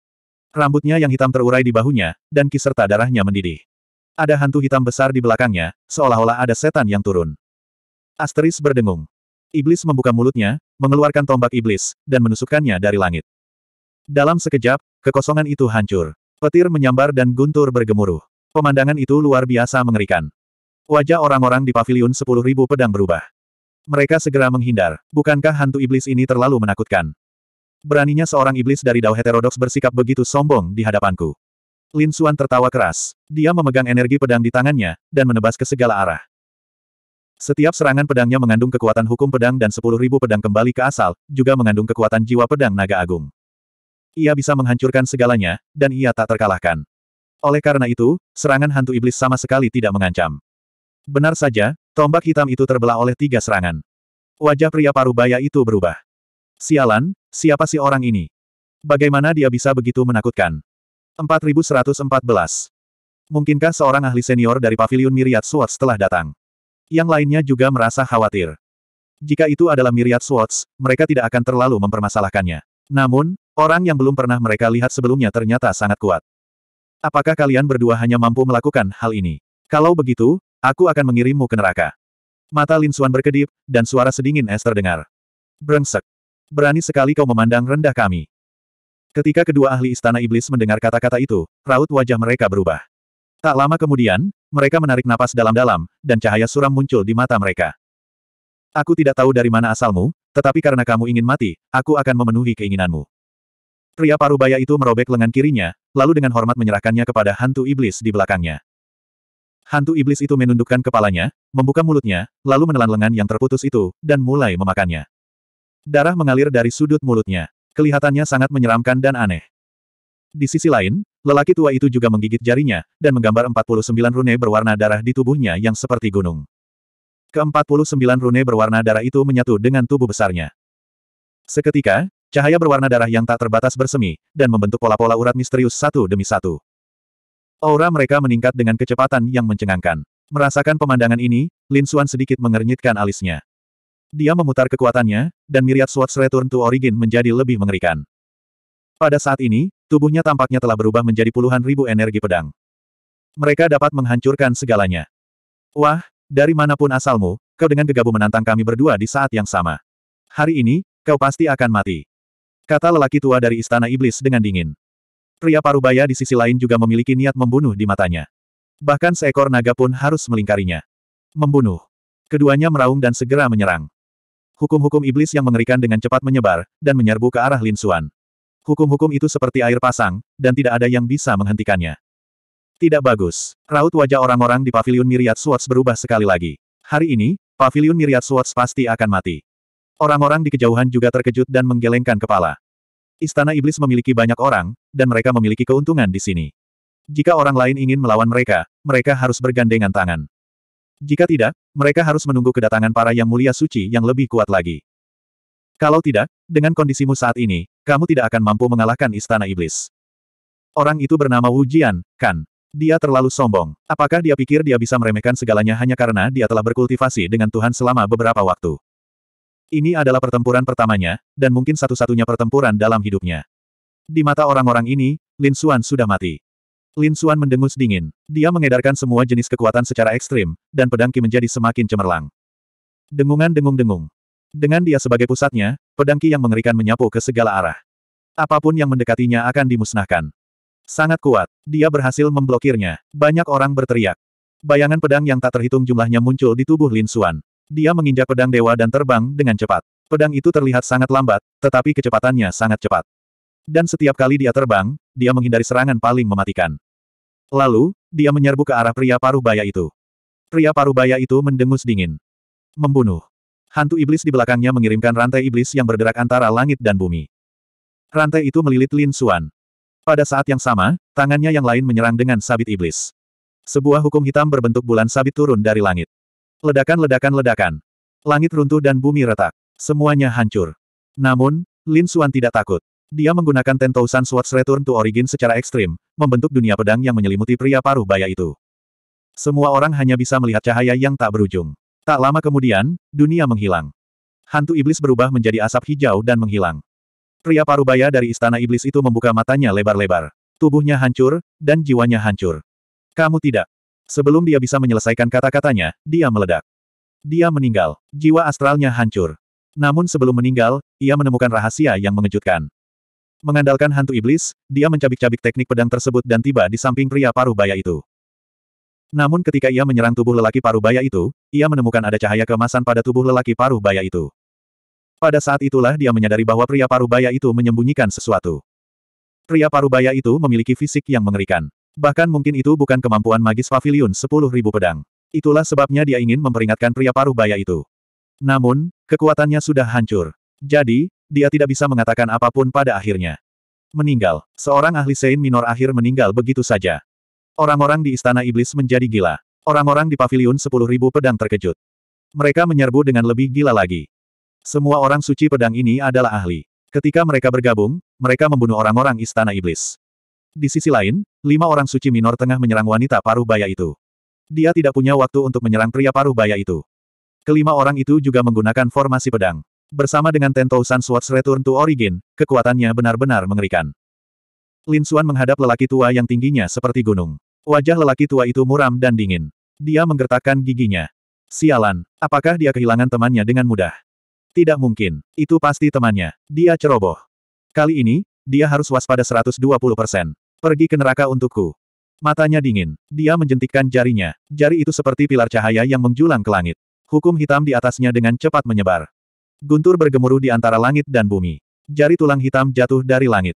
Rambutnya yang hitam terurai di bahunya, dan ki darahnya mendidih. Ada hantu hitam besar di belakangnya, seolah-olah ada setan yang turun. Asteris berdengung. Iblis membuka mulutnya, mengeluarkan tombak iblis, dan menusukkannya dari langit. Dalam sekejap, kekosongan itu hancur. Petir menyambar dan guntur bergemuruh. Pemandangan itu luar biasa mengerikan. Wajah orang-orang di paviliun 10.000 pedang berubah. Mereka segera menghindar. Bukankah hantu iblis ini terlalu menakutkan? Beraninya seorang iblis dari Dao Heterodox bersikap begitu sombong di hadapanku. Lin Suan tertawa keras. Dia memegang energi pedang di tangannya, dan menebas ke segala arah. Setiap serangan pedangnya mengandung kekuatan hukum pedang dan sepuluh ribu pedang kembali ke asal, juga mengandung kekuatan jiwa pedang naga agung. Ia bisa menghancurkan segalanya, dan ia tak terkalahkan. Oleh karena itu, serangan hantu iblis sama sekali tidak mengancam. Benar saja, tombak hitam itu terbelah oleh tiga serangan. Wajah pria parubaya itu berubah. Sialan, Siapa sih orang ini? Bagaimana dia bisa begitu menakutkan? 4114. Mungkinkah seorang ahli senior dari Paviliun Myriad Swords telah datang? Yang lainnya juga merasa khawatir. Jika itu adalah Myriad Swords, mereka tidak akan terlalu mempermasalahkannya. Namun, orang yang belum pernah mereka lihat sebelumnya ternyata sangat kuat. Apakah kalian berdua hanya mampu melakukan hal ini? Kalau begitu, aku akan mengirimmu ke neraka. Mata Lin Xuan berkedip, dan suara sedingin es terdengar. Brengsek. Berani sekali kau memandang rendah kami. Ketika kedua ahli istana iblis mendengar kata-kata itu, raut wajah mereka berubah. Tak lama kemudian, mereka menarik napas dalam-dalam, dan cahaya suram muncul di mata mereka. Aku tidak tahu dari mana asalmu, tetapi karena kamu ingin mati, aku akan memenuhi keinginanmu. Pria parubaya itu merobek lengan kirinya, lalu dengan hormat menyerahkannya kepada hantu iblis di belakangnya. Hantu iblis itu menundukkan kepalanya, membuka mulutnya, lalu menelan lengan yang terputus itu, dan mulai memakannya. Darah mengalir dari sudut mulutnya. Kelihatannya sangat menyeramkan dan aneh. Di sisi lain, lelaki tua itu juga menggigit jarinya, dan menggambar 49 rune berwarna darah di tubuhnya yang seperti gunung. Ke-49 rune berwarna darah itu menyatu dengan tubuh besarnya. Seketika, cahaya berwarna darah yang tak terbatas bersemi, dan membentuk pola-pola urat misterius satu demi satu. Aura mereka meningkat dengan kecepatan yang mencengangkan. Merasakan pemandangan ini, Lin Xuan sedikit mengernyitkan alisnya. Dia memutar kekuatannya, dan miriat Swords Return to Origin menjadi lebih mengerikan. Pada saat ini, tubuhnya tampaknya telah berubah menjadi puluhan ribu energi pedang. Mereka dapat menghancurkan segalanya. Wah, dari manapun asalmu, kau dengan gegabah menantang kami berdua di saat yang sama. Hari ini, kau pasti akan mati. Kata lelaki tua dari Istana Iblis dengan dingin. Pria parubaya di sisi lain juga memiliki niat membunuh di matanya. Bahkan seekor naga pun harus melingkarinya. Membunuh. Keduanya meraung dan segera menyerang. Hukum-hukum iblis yang mengerikan dengan cepat menyebar, dan menyerbu ke arah Lin Xuan. Hukum-hukum itu seperti air pasang, dan tidak ada yang bisa menghentikannya. Tidak bagus. Raut wajah orang-orang di Paviliun Myriad Swords berubah sekali lagi. Hari ini, Paviliun Myriad Swords pasti akan mati. Orang-orang di kejauhan juga terkejut dan menggelengkan kepala. Istana Iblis memiliki banyak orang, dan mereka memiliki keuntungan di sini. Jika orang lain ingin melawan mereka, mereka harus bergandengan tangan. Jika tidak, mereka harus menunggu kedatangan para yang mulia suci yang lebih kuat lagi. Kalau tidak, dengan kondisimu saat ini, kamu tidak akan mampu mengalahkan Istana Iblis. Orang itu bernama Wu Jian, kan? Dia terlalu sombong. Apakah dia pikir dia bisa meremehkan segalanya hanya karena dia telah berkultivasi dengan Tuhan selama beberapa waktu? Ini adalah pertempuran pertamanya, dan mungkin satu-satunya pertempuran dalam hidupnya. Di mata orang-orang ini, Lin Xuan sudah mati. Lin Xuan mendengus dingin. Dia mengedarkan semua jenis kekuatan secara ekstrim, dan pedang Qi menjadi semakin cemerlang. Dengungan dengung-dengung. Dengan dia sebagai pusatnya, pedang Qi yang mengerikan menyapu ke segala arah. Apapun yang mendekatinya akan dimusnahkan. Sangat kuat, dia berhasil memblokirnya. Banyak orang berteriak. Bayangan pedang yang tak terhitung jumlahnya muncul di tubuh Lin Xuan. Dia menginjak pedang dewa dan terbang dengan cepat. Pedang itu terlihat sangat lambat, tetapi kecepatannya sangat cepat. Dan setiap kali dia terbang, dia menghindari serangan paling mematikan. Lalu, dia menyerbu ke arah pria paruh baya itu. Pria paruh baya itu mendengus dingin. Membunuh. Hantu iblis di belakangnya mengirimkan rantai iblis yang bergerak antara langit dan bumi. Rantai itu melilit Lin Suan. Pada saat yang sama, tangannya yang lain menyerang dengan sabit iblis. Sebuah hukum hitam berbentuk bulan sabit turun dari langit. Ledakan-ledakan-ledakan. Langit runtuh dan bumi retak. Semuanya hancur. Namun, Lin Suan tidak takut. Dia menggunakan Tentousan Swords Return to Origin secara ekstrim, membentuk dunia pedang yang menyelimuti pria paruh baya itu. Semua orang hanya bisa melihat cahaya yang tak berujung. Tak lama kemudian, dunia menghilang. Hantu iblis berubah menjadi asap hijau dan menghilang. Pria paruh baya dari istana iblis itu membuka matanya lebar-lebar. Tubuhnya hancur, dan jiwanya hancur. Kamu tidak. Sebelum dia bisa menyelesaikan kata-katanya, dia meledak. Dia meninggal. Jiwa astralnya hancur. Namun sebelum meninggal, ia menemukan rahasia yang mengejutkan. Mengandalkan hantu iblis, dia mencabik-cabik teknik pedang tersebut dan tiba di samping pria paruh baya itu. Namun ketika ia menyerang tubuh lelaki paruh baya itu, ia menemukan ada cahaya kemasan pada tubuh lelaki paruh baya itu. Pada saat itulah dia menyadari bahwa pria paruh baya itu menyembunyikan sesuatu. Pria paruh baya itu memiliki fisik yang mengerikan. Bahkan mungkin itu bukan kemampuan magis pavilion 10.000 pedang. Itulah sebabnya dia ingin memperingatkan pria paruh baya itu. Namun, kekuatannya sudah hancur. Jadi, dia tidak bisa mengatakan apapun pada akhirnya. Meninggal. Seorang ahli Sein minor akhir meninggal begitu saja. Orang-orang di Istana Iblis menjadi gila. Orang-orang di Paviliun 10.000 pedang terkejut. Mereka menyerbu dengan lebih gila lagi. Semua orang suci pedang ini adalah ahli. Ketika mereka bergabung, mereka membunuh orang-orang Istana Iblis. Di sisi lain, lima orang suci minor tengah menyerang wanita paruh baya itu. Dia tidak punya waktu untuk menyerang pria paruh baya itu. Kelima orang itu juga menggunakan formasi pedang. Bersama dengan Tento Sun Swords Return to Origin, kekuatannya benar-benar mengerikan. Lin Xuan menghadap lelaki tua yang tingginya seperti gunung. Wajah lelaki tua itu muram dan dingin. Dia menggertakkan giginya. Sialan, apakah dia kehilangan temannya dengan mudah? Tidak mungkin, itu pasti temannya. Dia ceroboh. Kali ini, dia harus waspada 120 persen. Pergi ke neraka untukku. Matanya dingin. Dia menjentikkan jarinya. Jari itu seperti pilar cahaya yang menjulang ke langit. Hukum hitam di atasnya dengan cepat menyebar. Guntur bergemuruh di antara langit dan bumi. Jari tulang hitam jatuh dari langit.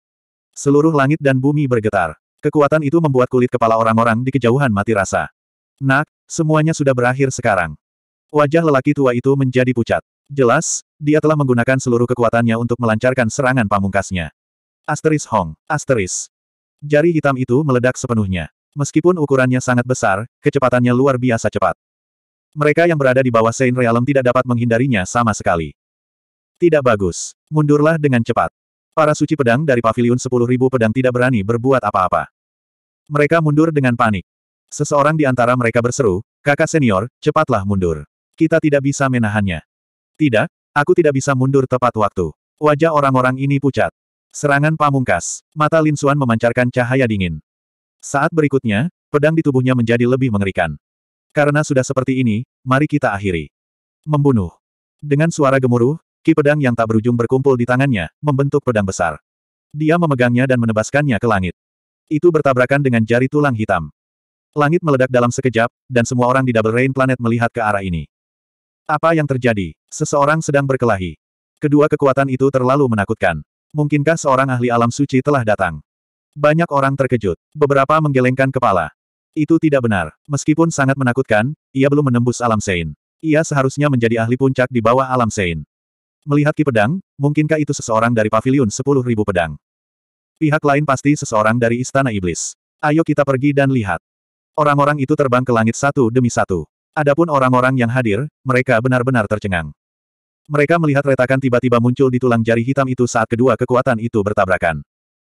Seluruh langit dan bumi bergetar. Kekuatan itu membuat kulit kepala orang-orang di kejauhan mati rasa. Nak, semuanya sudah berakhir sekarang. Wajah lelaki tua itu menjadi pucat. Jelas, dia telah menggunakan seluruh kekuatannya untuk melancarkan serangan pamungkasnya. Asteris Hong, asteris. Jari hitam itu meledak sepenuhnya. Meskipun ukurannya sangat besar, kecepatannya luar biasa cepat. Mereka yang berada di bawah Sein Realm tidak dapat menghindarinya sama sekali. Tidak bagus. Mundurlah dengan cepat. Para suci pedang dari pavilion 10.000 pedang tidak berani berbuat apa-apa. Mereka mundur dengan panik. Seseorang di antara mereka berseru, kakak senior, cepatlah mundur. Kita tidak bisa menahannya. Tidak, aku tidak bisa mundur tepat waktu. Wajah orang-orang ini pucat. Serangan pamungkas. Mata lin suan memancarkan cahaya dingin. Saat berikutnya, pedang di tubuhnya menjadi lebih mengerikan. Karena sudah seperti ini, mari kita akhiri. Membunuh. Dengan suara gemuruh, ki pedang yang tak berujung berkumpul di tangannya, membentuk pedang besar. Dia memegangnya dan menebaskannya ke langit. Itu bertabrakan dengan jari tulang hitam. Langit meledak dalam sekejap, dan semua orang di Double Rain Planet melihat ke arah ini. Apa yang terjadi? Seseorang sedang berkelahi. Kedua kekuatan itu terlalu menakutkan. Mungkinkah seorang ahli alam suci telah datang? Banyak orang terkejut. Beberapa menggelengkan kepala. Itu tidak benar. Meskipun sangat menakutkan, ia belum menembus alam Sein. Ia seharusnya menjadi ahli puncak di bawah alam Sein. Melihat Ki Pedang, mungkinkah itu seseorang dari Paviliun Sepuluh Ribu Pedang? Pihak lain pasti seseorang dari Istana Iblis. Ayo kita pergi dan lihat. Orang-orang itu terbang ke langit satu demi satu. Adapun orang-orang yang hadir, mereka benar-benar tercengang. Mereka melihat retakan tiba-tiba muncul di tulang jari hitam itu saat kedua kekuatan itu bertabrakan.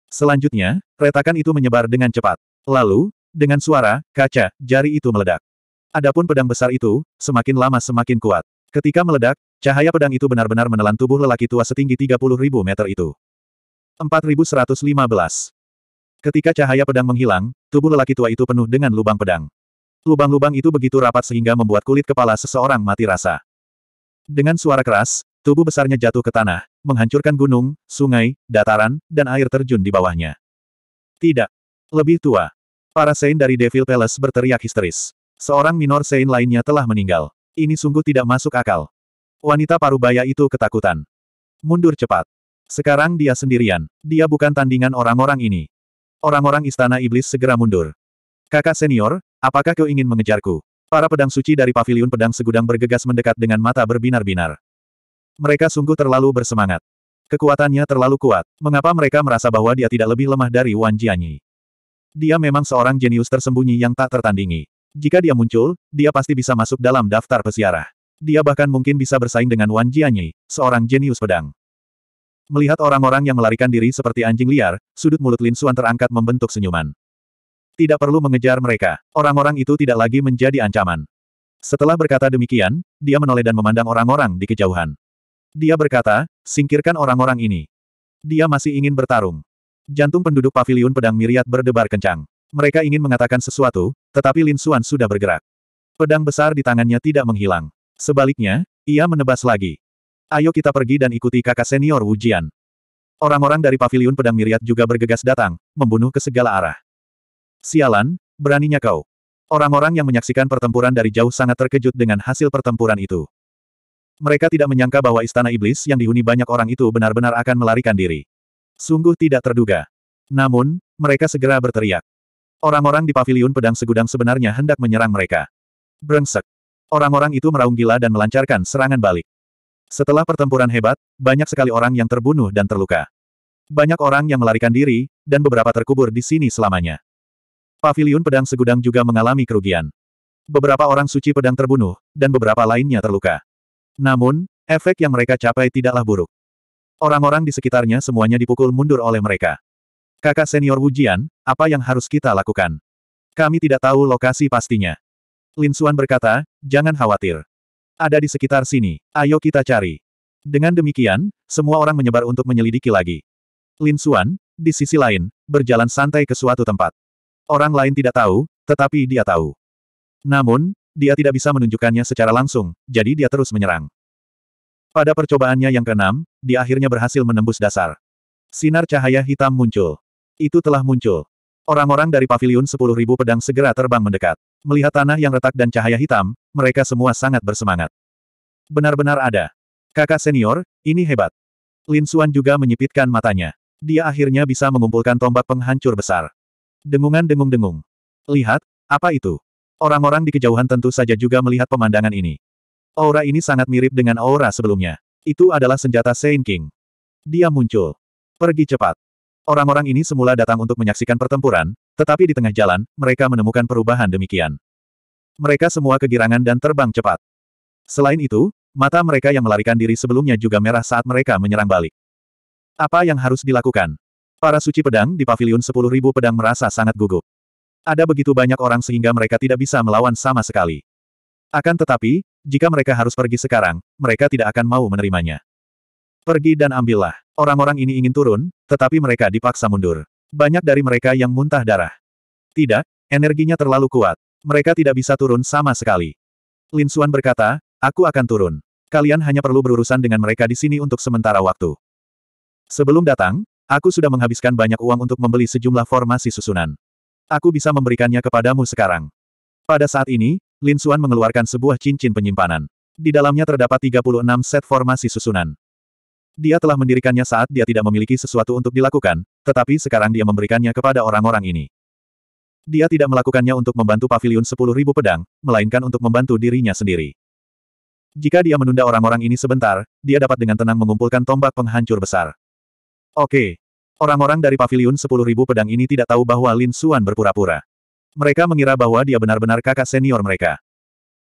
Selanjutnya, retakan itu menyebar dengan cepat. Lalu, dengan suara, kaca, jari itu meledak. Adapun pedang besar itu, semakin lama semakin kuat. Ketika meledak, Cahaya pedang itu benar-benar menelan tubuh lelaki tua setinggi 30 ribu meter itu. 4115. Ketika cahaya pedang menghilang, tubuh lelaki tua itu penuh dengan lubang pedang. Lubang-lubang itu begitu rapat sehingga membuat kulit kepala seseorang mati rasa. Dengan suara keras, tubuh besarnya jatuh ke tanah, menghancurkan gunung, sungai, dataran, dan air terjun di bawahnya. Tidak. Lebih tua. Para sein dari Devil Palace berteriak histeris. Seorang minor sein lainnya telah meninggal. Ini sungguh tidak masuk akal. Wanita parubaya itu ketakutan. Mundur cepat. Sekarang dia sendirian. Dia bukan tandingan orang-orang ini. Orang-orang istana iblis segera mundur. Kakak senior, apakah kau ingin mengejarku? Para pedang suci dari paviliun pedang segudang bergegas mendekat dengan mata berbinar-binar. Mereka sungguh terlalu bersemangat. Kekuatannya terlalu kuat. Mengapa mereka merasa bahwa dia tidak lebih lemah dari Wan Jianyi? Dia memang seorang jenius tersembunyi yang tak tertandingi. Jika dia muncul, dia pasti bisa masuk dalam daftar pesiarah. Dia bahkan mungkin bisa bersaing dengan Wan Jianyi, seorang jenius pedang. Melihat orang-orang yang melarikan diri seperti anjing liar, sudut mulut Lin Xuan terangkat membentuk senyuman. Tidak perlu mengejar mereka, orang-orang itu tidak lagi menjadi ancaman. Setelah berkata demikian, dia menoleh dan memandang orang-orang di kejauhan. Dia berkata, singkirkan orang-orang ini. Dia masih ingin bertarung. Jantung penduduk paviliun pedang miriat berdebar kencang. Mereka ingin mengatakan sesuatu, tetapi Lin Xuan sudah bergerak. Pedang besar di tangannya tidak menghilang. Sebaliknya, ia menebas lagi. Ayo kita pergi dan ikuti kakak senior Wujian. Orang-orang dari paviliun pedang miriat juga bergegas datang, membunuh ke segala arah. Sialan, beraninya kau. Orang-orang yang menyaksikan pertempuran dari jauh sangat terkejut dengan hasil pertempuran itu. Mereka tidak menyangka bahwa istana iblis yang dihuni banyak orang itu benar-benar akan melarikan diri. Sungguh tidak terduga. Namun, mereka segera berteriak. Orang-orang di paviliun pedang segudang sebenarnya hendak menyerang mereka. Brengsek. Orang-orang itu meraung gila dan melancarkan serangan balik. Setelah pertempuran hebat, banyak sekali orang yang terbunuh dan terluka. Banyak orang yang melarikan diri, dan beberapa terkubur di sini selamanya. Pavilion pedang segudang juga mengalami kerugian. Beberapa orang suci pedang terbunuh, dan beberapa lainnya terluka. Namun, efek yang mereka capai tidaklah buruk. Orang-orang di sekitarnya semuanya dipukul mundur oleh mereka. Kakak senior Wujian, apa yang harus kita lakukan? Kami tidak tahu lokasi pastinya. Lin Suan berkata, jangan khawatir. Ada di sekitar sini, ayo kita cari. Dengan demikian, semua orang menyebar untuk menyelidiki lagi. Lin Suan, di sisi lain, berjalan santai ke suatu tempat. Orang lain tidak tahu, tetapi dia tahu. Namun, dia tidak bisa menunjukkannya secara langsung, jadi dia terus menyerang. Pada percobaannya yang keenam, dia akhirnya berhasil menembus dasar. Sinar cahaya hitam muncul. Itu telah muncul. Orang-orang dari pavilion 10.000 pedang segera terbang mendekat. Melihat tanah yang retak dan cahaya hitam, mereka semua sangat bersemangat. Benar-benar ada. Kakak senior, ini hebat. Lin Suan juga menyipitkan matanya. Dia akhirnya bisa mengumpulkan tombak penghancur besar. Dengungan dengung-dengung. Lihat, apa itu? Orang-orang di kejauhan tentu saja juga melihat pemandangan ini. Aura ini sangat mirip dengan aura sebelumnya. Itu adalah senjata Saint King. Dia muncul. Pergi cepat. Orang-orang ini semula datang untuk menyaksikan pertempuran, tetapi di tengah jalan, mereka menemukan perubahan demikian. Mereka semua kegirangan dan terbang cepat. Selain itu, mata mereka yang melarikan diri sebelumnya juga merah saat mereka menyerang balik. Apa yang harus dilakukan? Para suci pedang di pavilion 10.000 pedang merasa sangat gugup. Ada begitu banyak orang sehingga mereka tidak bisa melawan sama sekali. Akan tetapi, jika mereka harus pergi sekarang, mereka tidak akan mau menerimanya. Pergi dan ambillah. Orang-orang ini ingin turun, tetapi mereka dipaksa mundur. Banyak dari mereka yang muntah darah. Tidak, energinya terlalu kuat. Mereka tidak bisa turun sama sekali. Lin Suan berkata, aku akan turun. Kalian hanya perlu berurusan dengan mereka di sini untuk sementara waktu. Sebelum datang, aku sudah menghabiskan banyak uang untuk membeli sejumlah formasi susunan. Aku bisa memberikannya kepadamu sekarang. Pada saat ini, Lin Suan mengeluarkan sebuah cincin penyimpanan. Di dalamnya terdapat 36 set formasi susunan. Dia telah mendirikannya saat dia tidak memiliki sesuatu untuk dilakukan, tetapi sekarang dia memberikannya kepada orang-orang ini. Dia tidak melakukannya untuk membantu paviliun 10.000 pedang, melainkan untuk membantu dirinya sendiri. Jika dia menunda orang-orang ini sebentar, dia dapat dengan tenang mengumpulkan tombak penghancur besar. Oke. Orang-orang dari paviliun 10.000 pedang ini tidak tahu bahwa Lin Suan berpura-pura. Mereka mengira bahwa dia benar-benar kakak senior mereka.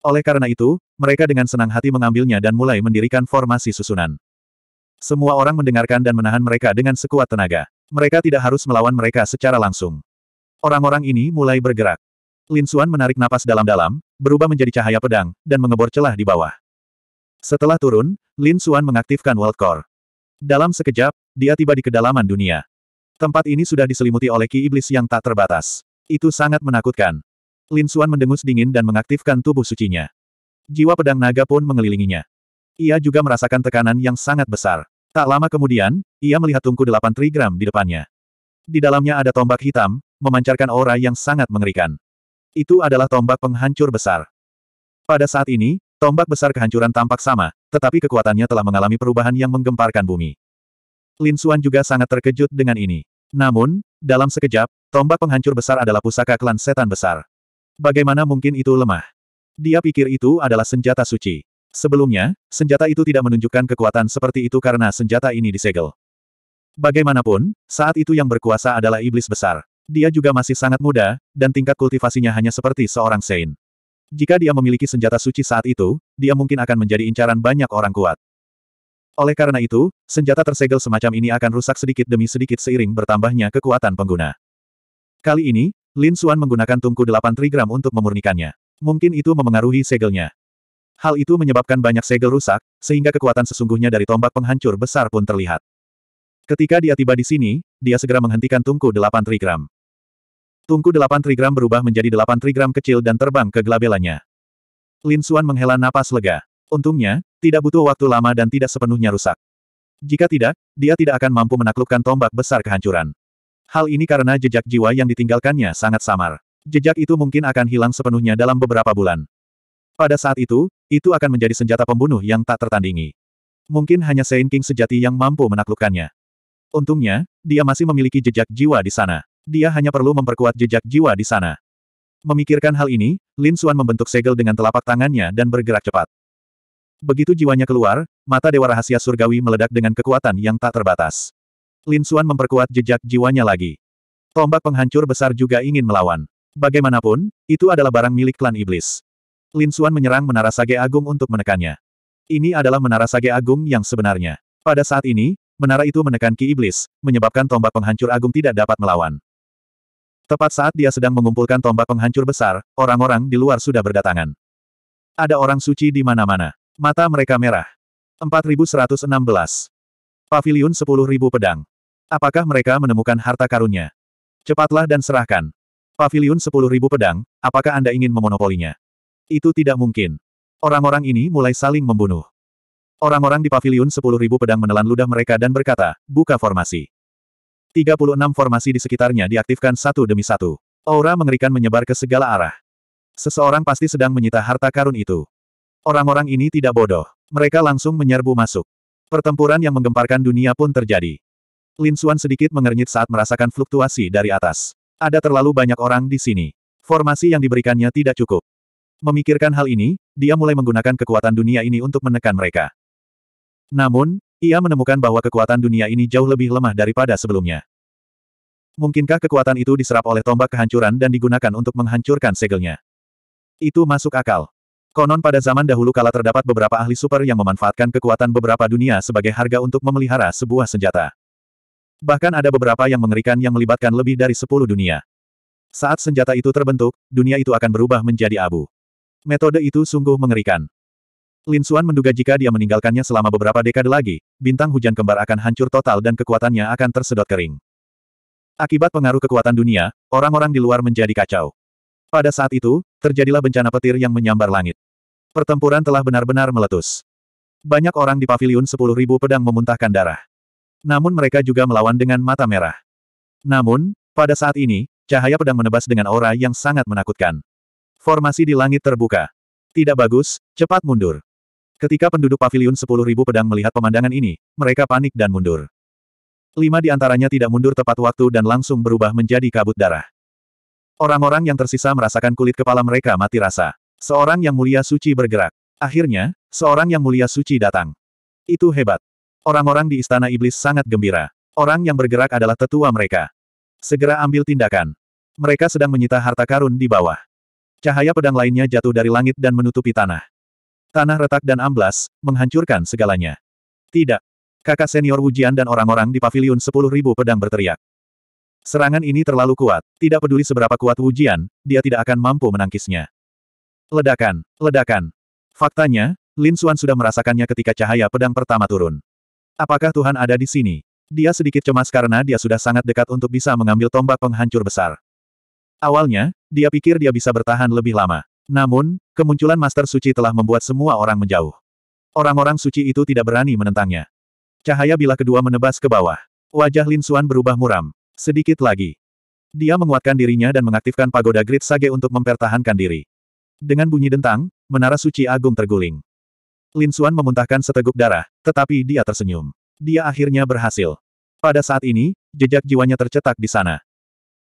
Oleh karena itu, mereka dengan senang hati mengambilnya dan mulai mendirikan formasi susunan. Semua orang mendengarkan dan menahan mereka dengan sekuat tenaga. Mereka tidak harus melawan mereka secara langsung. Orang-orang ini mulai bergerak. Lin Suan menarik napas dalam-dalam, berubah menjadi cahaya pedang, dan mengebor celah di bawah. Setelah turun, Lin Suan mengaktifkan World Core. Dalam sekejap, dia tiba di kedalaman dunia. Tempat ini sudah diselimuti oleh ki iblis yang tak terbatas. Itu sangat menakutkan. Lin Suan mendengus dingin dan mengaktifkan tubuh sucinya. Jiwa pedang naga pun mengelilinginya. Ia juga merasakan tekanan yang sangat besar. Tak lama kemudian, ia melihat tungku delapan trigram di depannya. Di dalamnya ada tombak hitam, memancarkan aura yang sangat mengerikan. Itu adalah tombak penghancur besar. Pada saat ini, tombak besar kehancuran tampak sama, tetapi kekuatannya telah mengalami perubahan yang menggemparkan bumi. Lin Xuan juga sangat terkejut dengan ini. Namun, dalam sekejap, tombak penghancur besar adalah pusaka klan setan besar. Bagaimana mungkin itu lemah? Dia pikir itu adalah senjata suci. Sebelumnya, senjata itu tidak menunjukkan kekuatan seperti itu karena senjata ini disegel. Bagaimanapun, saat itu yang berkuasa adalah iblis besar. Dia juga masih sangat muda, dan tingkat kultivasinya hanya seperti seorang Sein. Jika dia memiliki senjata suci saat itu, dia mungkin akan menjadi incaran banyak orang kuat. Oleh karena itu, senjata tersegel semacam ini akan rusak sedikit demi sedikit seiring bertambahnya kekuatan pengguna. Kali ini, Lin Xuan menggunakan tungku 8 trigram untuk memurnikannya. Mungkin itu memengaruhi segelnya. Hal itu menyebabkan banyak segel rusak, sehingga kekuatan sesungguhnya dari tombak penghancur besar pun terlihat. Ketika dia tiba di sini, dia segera menghentikan tungku delapan trigram. Tungku delapan trigram berubah menjadi delapan trigram kecil dan terbang ke gelabelanya. Lin Xuan menghela napas lega. Untungnya, tidak butuh waktu lama dan tidak sepenuhnya rusak. Jika tidak, dia tidak akan mampu menaklukkan tombak besar kehancuran. Hal ini karena jejak jiwa yang ditinggalkannya sangat samar. Jejak itu mungkin akan hilang sepenuhnya dalam beberapa bulan. Pada saat itu, itu akan menjadi senjata pembunuh yang tak tertandingi. Mungkin hanya Saint King sejati yang mampu menaklukkannya. Untungnya, dia masih memiliki jejak jiwa di sana. Dia hanya perlu memperkuat jejak jiwa di sana. Memikirkan hal ini, Lin Xuan membentuk segel dengan telapak tangannya dan bergerak cepat. Begitu jiwanya keluar, mata Dewa Rahasia Surgawi meledak dengan kekuatan yang tak terbatas. Lin Xuan memperkuat jejak jiwanya lagi. Tombak penghancur besar juga ingin melawan. Bagaimanapun, itu adalah barang milik klan iblis. Lin Xuan menyerang Menara Sage Agung untuk menekannya. Ini adalah Menara Sage Agung yang sebenarnya. Pada saat ini, menara itu menekan Ki Iblis, menyebabkan tombak penghancur agung tidak dapat melawan. Tepat saat dia sedang mengumpulkan tombak penghancur besar, orang-orang di luar sudah berdatangan. Ada orang suci di mana-mana. Mata mereka merah. 4116. Paviliun 10.000 pedang. Apakah mereka menemukan harta karunnya? Cepatlah dan serahkan. Pavilion 10.000 pedang, apakah Anda ingin memonopolinya? Itu tidak mungkin. Orang-orang ini mulai saling membunuh. Orang-orang di paviliun 10.000 pedang menelan ludah mereka dan berkata, buka formasi. 36 formasi di sekitarnya diaktifkan satu demi satu. Aura mengerikan menyebar ke segala arah. Seseorang pasti sedang menyita harta karun itu. Orang-orang ini tidak bodoh. Mereka langsung menyerbu masuk. Pertempuran yang menggemparkan dunia pun terjadi. Lin Xuan sedikit mengernyit saat merasakan fluktuasi dari atas. Ada terlalu banyak orang di sini. Formasi yang diberikannya tidak cukup. Memikirkan hal ini, dia mulai menggunakan kekuatan dunia ini untuk menekan mereka. Namun, ia menemukan bahwa kekuatan dunia ini jauh lebih lemah daripada sebelumnya. Mungkinkah kekuatan itu diserap oleh tombak kehancuran dan digunakan untuk menghancurkan segelnya? Itu masuk akal. Konon pada zaman dahulu kala terdapat beberapa ahli super yang memanfaatkan kekuatan beberapa dunia sebagai harga untuk memelihara sebuah senjata. Bahkan ada beberapa yang mengerikan yang melibatkan lebih dari sepuluh dunia. Saat senjata itu terbentuk, dunia itu akan berubah menjadi abu. Metode itu sungguh mengerikan. Lin Xuan menduga jika dia meninggalkannya selama beberapa dekade lagi, bintang hujan kembar akan hancur total dan kekuatannya akan tersedot kering. Akibat pengaruh kekuatan dunia, orang-orang di luar menjadi kacau. Pada saat itu, terjadilah bencana petir yang menyambar langit. Pertempuran telah benar-benar meletus. Banyak orang di pavilion 10.000 pedang memuntahkan darah. Namun mereka juga melawan dengan mata merah. Namun, pada saat ini, cahaya pedang menebas dengan aura yang sangat menakutkan. Formasi di langit terbuka. Tidak bagus, cepat mundur. Ketika penduduk pavilion 10.000 pedang melihat pemandangan ini, mereka panik dan mundur. Lima di antaranya tidak mundur tepat waktu dan langsung berubah menjadi kabut darah. Orang-orang yang tersisa merasakan kulit kepala mereka mati rasa. Seorang yang mulia suci bergerak. Akhirnya, seorang yang mulia suci datang. Itu hebat. Orang-orang di istana iblis sangat gembira. Orang yang bergerak adalah tetua mereka. Segera ambil tindakan. Mereka sedang menyita harta karun di bawah. Cahaya pedang lainnya jatuh dari langit dan menutupi tanah. Tanah retak dan amblas, menghancurkan segalanya. Tidak. Kakak senior Wujian dan orang-orang di pavilion 10.000 pedang berteriak. Serangan ini terlalu kuat. Tidak peduli seberapa kuat Wujian, dia tidak akan mampu menangkisnya. Ledakan, ledakan. Faktanya, Lin Suan sudah merasakannya ketika cahaya pedang pertama turun. Apakah Tuhan ada di sini? Dia sedikit cemas karena dia sudah sangat dekat untuk bisa mengambil tombak penghancur besar. Awalnya, dia pikir dia bisa bertahan lebih lama. Namun, kemunculan Master Suci telah membuat semua orang menjauh. Orang-orang suci itu tidak berani menentangnya. Cahaya bila kedua menebas ke bawah. Wajah Lin Suan berubah muram. Sedikit lagi. Dia menguatkan dirinya dan mengaktifkan pagoda Grid Sage untuk mempertahankan diri. Dengan bunyi dentang, menara suci agung terguling. Lin Suan memuntahkan seteguk darah, tetapi dia tersenyum. Dia akhirnya berhasil. Pada saat ini, jejak jiwanya tercetak di sana.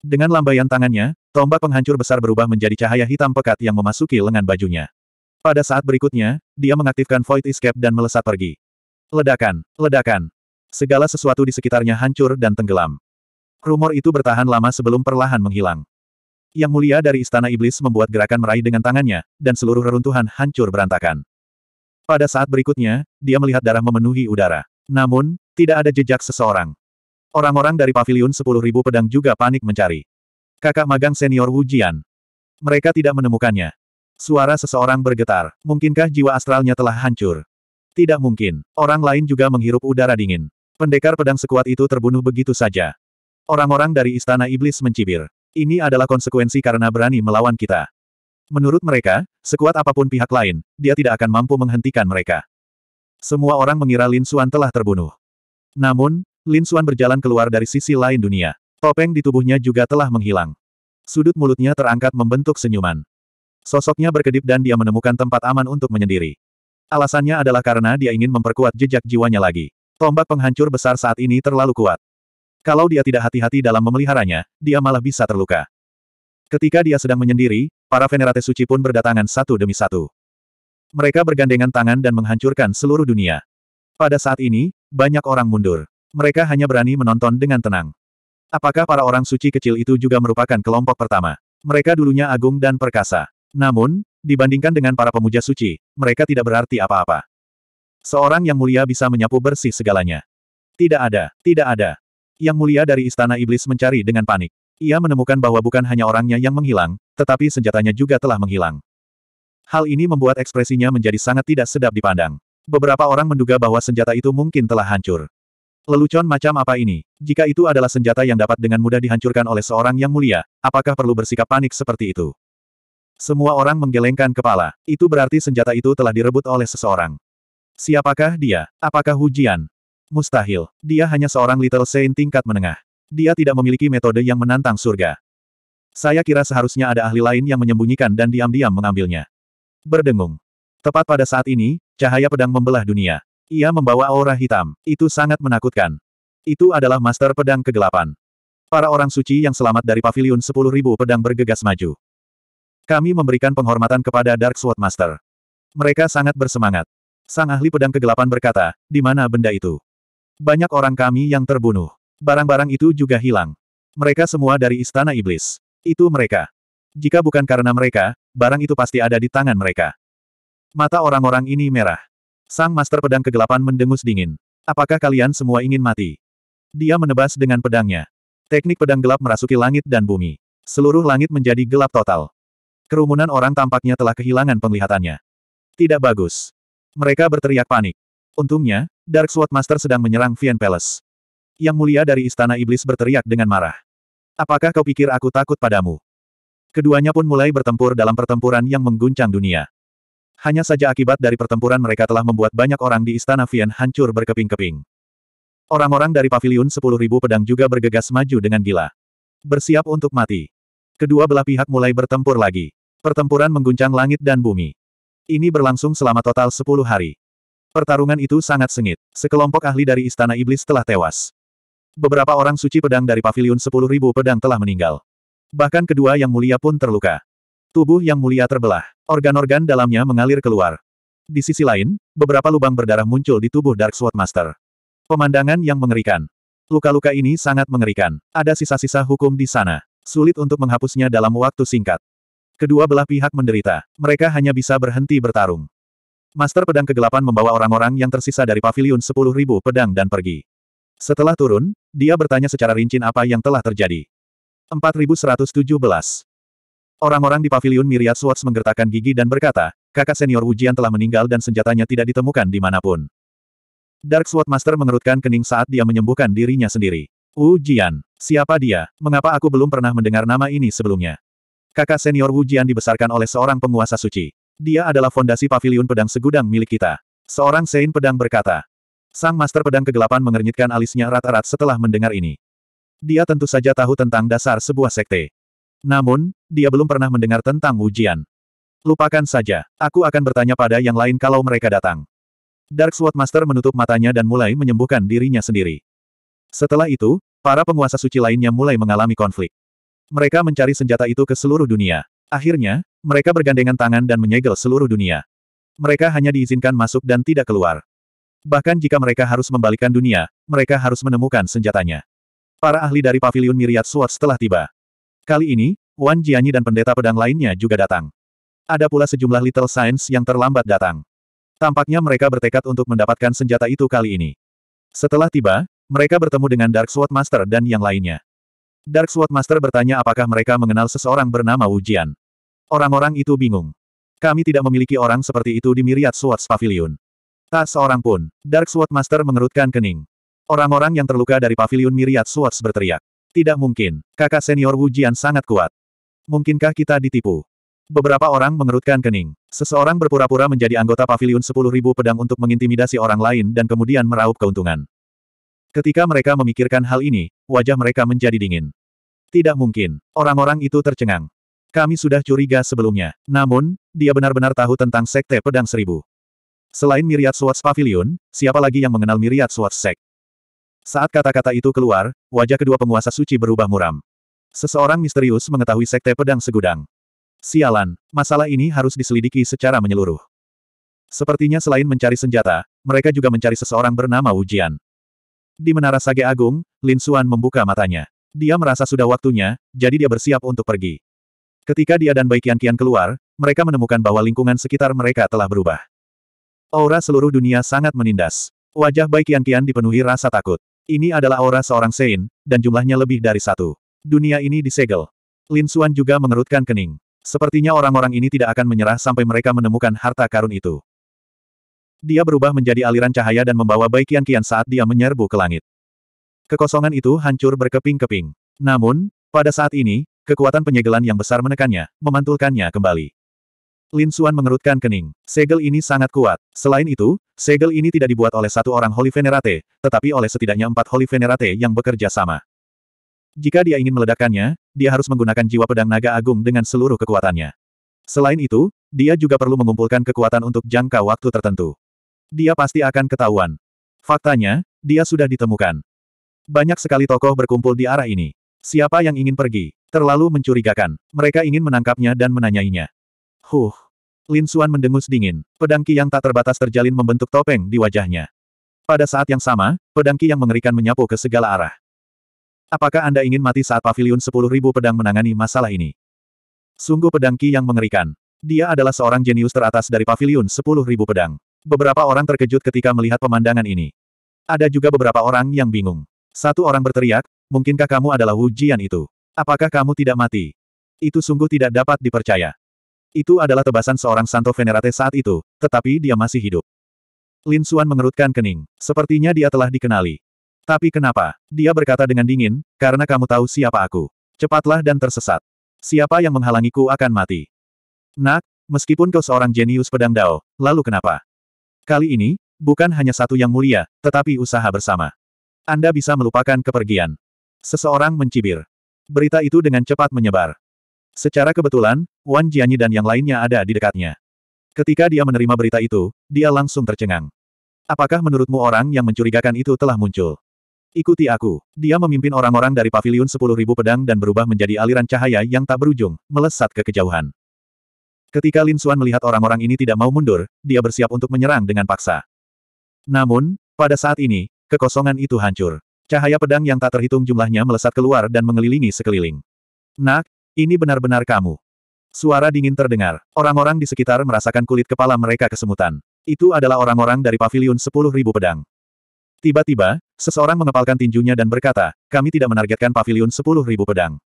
Dengan lambaian tangannya, tombak penghancur besar berubah menjadi cahaya hitam pekat yang memasuki lengan bajunya. Pada saat berikutnya, dia mengaktifkan Void Escape dan melesat pergi. Ledakan, ledakan. Segala sesuatu di sekitarnya hancur dan tenggelam. Rumor itu bertahan lama sebelum perlahan menghilang. Yang mulia dari Istana Iblis membuat gerakan meraih dengan tangannya, dan seluruh reruntuhan hancur berantakan. Pada saat berikutnya, dia melihat darah memenuhi udara. Namun, tidak ada jejak seseorang. Orang-orang dari paviliun 10.000 pedang juga panik mencari. Kakak magang senior Wu Jian. Mereka tidak menemukannya. Suara seseorang bergetar. Mungkinkah jiwa astralnya telah hancur? Tidak mungkin. Orang lain juga menghirup udara dingin. Pendekar pedang sekuat itu terbunuh begitu saja. Orang-orang dari Istana Iblis mencibir. Ini adalah konsekuensi karena berani melawan kita. Menurut mereka, sekuat apapun pihak lain, dia tidak akan mampu menghentikan mereka. Semua orang mengira Lin Xuan telah terbunuh. Namun, Lin Xuan berjalan keluar dari sisi lain dunia. Topeng di tubuhnya juga telah menghilang. Sudut mulutnya terangkat membentuk senyuman. Sosoknya berkedip dan dia menemukan tempat aman untuk menyendiri. Alasannya adalah karena dia ingin memperkuat jejak jiwanya lagi. Tombak penghancur besar saat ini terlalu kuat. Kalau dia tidak hati-hati dalam memeliharanya, dia malah bisa terluka. Ketika dia sedang menyendiri, para venerate suci pun berdatangan satu demi satu. Mereka bergandengan tangan dan menghancurkan seluruh dunia. Pada saat ini, banyak orang mundur. Mereka hanya berani menonton dengan tenang. Apakah para orang suci kecil itu juga merupakan kelompok pertama? Mereka dulunya agung dan perkasa. Namun, dibandingkan dengan para pemuja suci, mereka tidak berarti apa-apa. Seorang yang mulia bisa menyapu bersih segalanya. Tidak ada, tidak ada. Yang mulia dari istana iblis mencari dengan panik. Ia menemukan bahwa bukan hanya orangnya yang menghilang, tetapi senjatanya juga telah menghilang. Hal ini membuat ekspresinya menjadi sangat tidak sedap dipandang. Beberapa orang menduga bahwa senjata itu mungkin telah hancur. Lelucon macam apa ini? Jika itu adalah senjata yang dapat dengan mudah dihancurkan oleh seorang yang mulia, apakah perlu bersikap panik seperti itu? Semua orang menggelengkan kepala. Itu berarti senjata itu telah direbut oleh seseorang. Siapakah dia? Apakah hujian? Mustahil. Dia hanya seorang Little Saint tingkat menengah. Dia tidak memiliki metode yang menantang surga. Saya kira seharusnya ada ahli lain yang menyembunyikan dan diam-diam mengambilnya. Berdengung. Tepat pada saat ini, cahaya pedang membelah dunia. Ia membawa aura hitam. Itu sangat menakutkan. Itu adalah master pedang kegelapan. Para orang suci yang selamat dari pavilion 10.000 pedang bergegas maju. Kami memberikan penghormatan kepada Dark Sword Master. Mereka sangat bersemangat. Sang ahli pedang kegelapan berkata, di mana benda itu? Banyak orang kami yang terbunuh. Barang-barang itu juga hilang. Mereka semua dari Istana Iblis. Itu mereka. Jika bukan karena mereka, barang itu pasti ada di tangan mereka. Mata orang-orang ini merah. Sang Master Pedang Kegelapan mendengus dingin. Apakah kalian semua ingin mati? Dia menebas dengan pedangnya. Teknik pedang gelap merasuki langit dan bumi. Seluruh langit menjadi gelap total. Kerumunan orang tampaknya telah kehilangan penglihatannya. Tidak bagus. Mereka berteriak panik. Untungnya, Dark Sword Master sedang menyerang Vian Palace. Yang mulia dari Istana Iblis berteriak dengan marah. Apakah kau pikir aku takut padamu? Keduanya pun mulai bertempur dalam pertempuran yang mengguncang dunia. Hanya saja akibat dari pertempuran mereka telah membuat banyak orang di Istana Vian hancur berkeping-keping. Orang-orang dari Paviliun 10.000 Pedang juga bergegas maju dengan gila. Bersiap untuk mati. Kedua belah pihak mulai bertempur lagi. Pertempuran mengguncang langit dan bumi. Ini berlangsung selama total 10 hari. Pertarungan itu sangat sengit. Sekelompok ahli dari Istana Iblis telah tewas. Beberapa orang suci pedang dari Paviliun 10.000 Pedang telah meninggal. Bahkan kedua yang mulia pun terluka. Tubuh yang mulia terbelah. Organ-organ dalamnya mengalir keluar. Di sisi lain, beberapa lubang berdarah muncul di tubuh Dark Sword Master. Pemandangan yang mengerikan. Luka-luka ini sangat mengerikan. Ada sisa-sisa hukum di sana. Sulit untuk menghapusnya dalam waktu singkat. Kedua belah pihak menderita. Mereka hanya bisa berhenti bertarung. Master Pedang Kegelapan membawa orang-orang yang tersisa dari paviliun 10.000 pedang dan pergi. Setelah turun, dia bertanya secara rinci apa yang telah terjadi. 4117. Orang-orang di pavilion Myriad Swords menggertakkan gigi dan berkata, kakak senior Wujian telah meninggal dan senjatanya tidak ditemukan di dimanapun. Dark Sword Master mengerutkan kening saat dia menyembuhkan dirinya sendiri. Wujian, siapa dia? Mengapa aku belum pernah mendengar nama ini sebelumnya? Kakak senior Wujian dibesarkan oleh seorang penguasa suci. Dia adalah fondasi pavilion pedang segudang milik kita. Seorang Sein pedang berkata. Sang Master Pedang Kegelapan mengernyitkan alisnya rata-rata setelah mendengar ini. Dia tentu saja tahu tentang dasar sebuah sekte. Namun, dia belum pernah mendengar tentang ujian. Lupakan saja, aku akan bertanya pada yang lain kalau mereka datang. Dark Sword Master menutup matanya dan mulai menyembuhkan dirinya sendiri. Setelah itu, para penguasa suci lainnya mulai mengalami konflik. Mereka mencari senjata itu ke seluruh dunia. Akhirnya, mereka bergandengan tangan dan menyegel seluruh dunia. Mereka hanya diizinkan masuk dan tidak keluar. Bahkan jika mereka harus membalikkan dunia, mereka harus menemukan senjatanya. Para ahli dari pavilion Myriad Swords telah tiba. Kali ini, Wan Jianyi dan pendeta pedang lainnya juga datang. Ada pula sejumlah Little Science yang terlambat datang. Tampaknya mereka bertekad untuk mendapatkan senjata itu kali ini. Setelah tiba, mereka bertemu dengan Dark Sword Master dan yang lainnya. Dark Sword Master bertanya apakah mereka mengenal seseorang bernama Wu Jian. Orang-orang itu bingung. Kami tidak memiliki orang seperti itu di Myriad Swords Pavilion. Tak seorang pun. Dark Sword Master mengerutkan kening. Orang-orang yang terluka dari Pavilion Myriad Swords berteriak. Tidak mungkin. Kakak senior Wu Jian sangat kuat. Mungkinkah kita ditipu? Beberapa orang mengerutkan kening. Seseorang berpura-pura menjadi anggota pavilion 10.000 pedang untuk mengintimidasi orang lain dan kemudian meraup keuntungan. Ketika mereka memikirkan hal ini, wajah mereka menjadi dingin. Tidak mungkin. Orang-orang itu tercengang. Kami sudah curiga sebelumnya. Namun, dia benar-benar tahu tentang Sekte Pedang Seribu. Selain Miriat Swords Pavilion, siapa lagi yang mengenal Miriat Swords Sect? Saat kata-kata itu keluar, wajah kedua penguasa suci berubah muram. Seseorang misterius mengetahui sekte pedang segudang. Sialan, masalah ini harus diselidiki secara menyeluruh. Sepertinya selain mencari senjata, mereka juga mencari seseorang bernama Ujian. Di Menara Sage Agung, Lin Xuan membuka matanya. Dia merasa sudah waktunya, jadi dia bersiap untuk pergi. Ketika dia dan Baikian Kian keluar, mereka menemukan bahwa lingkungan sekitar mereka telah berubah. Aura seluruh dunia sangat menindas. Wajah Baikian Kian dipenuhi rasa takut. Ini adalah aura seorang Sein, dan jumlahnya lebih dari satu. Dunia ini disegel. Lin Suan juga mengerutkan kening. Sepertinya orang-orang ini tidak akan menyerah sampai mereka menemukan harta karun itu. Dia berubah menjadi aliran cahaya dan membawa Bai Qian Qian saat dia menyerbu ke langit. Kekosongan itu hancur berkeping-keping. Namun, pada saat ini, kekuatan penyegelan yang besar menekannya, memantulkannya kembali. Lin Suan mengerutkan kening. Segel ini sangat kuat. Selain itu, segel ini tidak dibuat oleh satu orang Holy Venerate, tetapi oleh setidaknya empat Holy Venerate yang bekerja sama. Jika dia ingin meledakkannya, dia harus menggunakan jiwa pedang naga agung dengan seluruh kekuatannya. Selain itu, dia juga perlu mengumpulkan kekuatan untuk jangka waktu tertentu. Dia pasti akan ketahuan. Faktanya, dia sudah ditemukan. Banyak sekali tokoh berkumpul di arah ini. Siapa yang ingin pergi? Terlalu mencurigakan. Mereka ingin menangkapnya dan menanyainya. Huh. Lin Suan mendengus dingin. Pedangki yang tak terbatas terjalin membentuk topeng di wajahnya. Pada saat yang sama, pedangki yang mengerikan menyapu ke segala arah. Apakah Anda ingin mati saat sepuluh ribu pedang menangani masalah ini? Sungguh pedangki yang mengerikan. Dia adalah seorang jenius teratas dari sepuluh ribu pedang. Beberapa orang terkejut ketika melihat pemandangan ini. Ada juga beberapa orang yang bingung. Satu orang berteriak, mungkinkah kamu adalah Wu Jian itu? Apakah kamu tidak mati? Itu sungguh tidak dapat dipercaya. Itu adalah tebasan seorang Santo Venerate saat itu, tetapi dia masih hidup. Lin Xuan mengerutkan kening. Sepertinya dia telah dikenali. Tapi kenapa? Dia berkata dengan dingin, karena kamu tahu siapa aku. Cepatlah dan tersesat. Siapa yang menghalangiku akan mati. Nak, meskipun kau seorang jenius pedang dao, lalu kenapa? Kali ini, bukan hanya satu yang mulia, tetapi usaha bersama. Anda bisa melupakan kepergian. Seseorang mencibir. Berita itu dengan cepat menyebar. Secara kebetulan, Wan Jianyi dan yang lainnya ada di dekatnya. Ketika dia menerima berita itu, dia langsung tercengang. Apakah menurutmu orang yang mencurigakan itu telah muncul? Ikuti aku. Dia memimpin orang-orang dari pavilion 10.000 pedang dan berubah menjadi aliran cahaya yang tak berujung, melesat ke kejauhan. Ketika Lin Xuan melihat orang-orang ini tidak mau mundur, dia bersiap untuk menyerang dengan paksa. Namun, pada saat ini, kekosongan itu hancur. Cahaya pedang yang tak terhitung jumlahnya melesat keluar dan mengelilingi sekeliling. Nak, ini benar-benar kamu. Suara dingin terdengar. Orang-orang di sekitar merasakan kulit kepala mereka kesemutan. Itu adalah orang-orang dari pavilion Ribu pedang. Tiba-tiba, seseorang mengepalkan tinjunya dan berkata, kami tidak menargetkan pavilion Ribu pedang.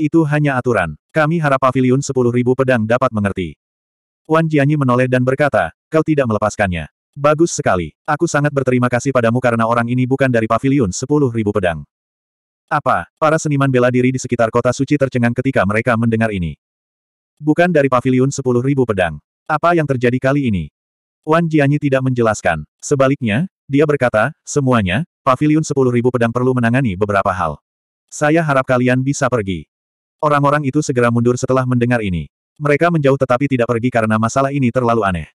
Itu hanya aturan. Kami harap pavilion Ribu pedang dapat mengerti. Wan Jianyi menoleh dan berkata, kau tidak melepaskannya. Bagus sekali. Aku sangat berterima kasih padamu karena orang ini bukan dari pavilion Ribu pedang. Apa? Para seniman bela diri di sekitar kota suci tercengang ketika mereka mendengar ini. Bukan dari paviliun Ribu pedang. Apa yang terjadi kali ini? Wan Jianyi tidak menjelaskan. Sebaliknya, dia berkata, semuanya, paviliun Ribu pedang perlu menangani beberapa hal. Saya harap kalian bisa pergi. Orang-orang itu segera mundur setelah mendengar ini. Mereka menjauh tetapi tidak pergi karena masalah ini terlalu aneh.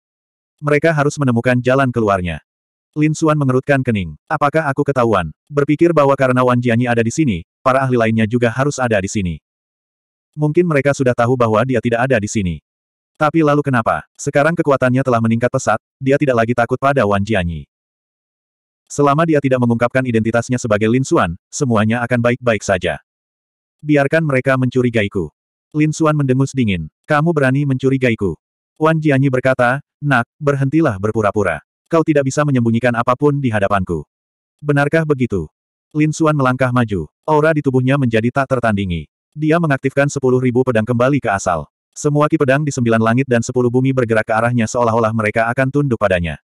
Mereka harus menemukan jalan keluarnya. Lin Suan mengerutkan kening. Apakah aku ketahuan? Berpikir bahwa karena Wan Jianyi ada di sini, para ahli lainnya juga harus ada di sini. Mungkin mereka sudah tahu bahwa dia tidak ada di sini. Tapi lalu kenapa? Sekarang kekuatannya telah meningkat pesat, dia tidak lagi takut pada Wan Jianyi. Selama dia tidak mengungkapkan identitasnya sebagai Lin Suan, semuanya akan baik-baik saja. Biarkan mereka mencurigaiku. Lin Suan mendengus dingin. Kamu berani mencurigaiku. Wan Jianyi berkata, Nak, berhentilah berpura-pura kau tidak bisa menyembunyikan apapun di hadapanku. Benarkah begitu? Lin Suan melangkah maju. Aura di tubuhnya menjadi tak tertandingi. Dia mengaktifkan sepuluh ribu pedang kembali ke asal. Semua ki pedang di sembilan langit dan sepuluh bumi bergerak ke arahnya seolah-olah mereka akan tunduk padanya.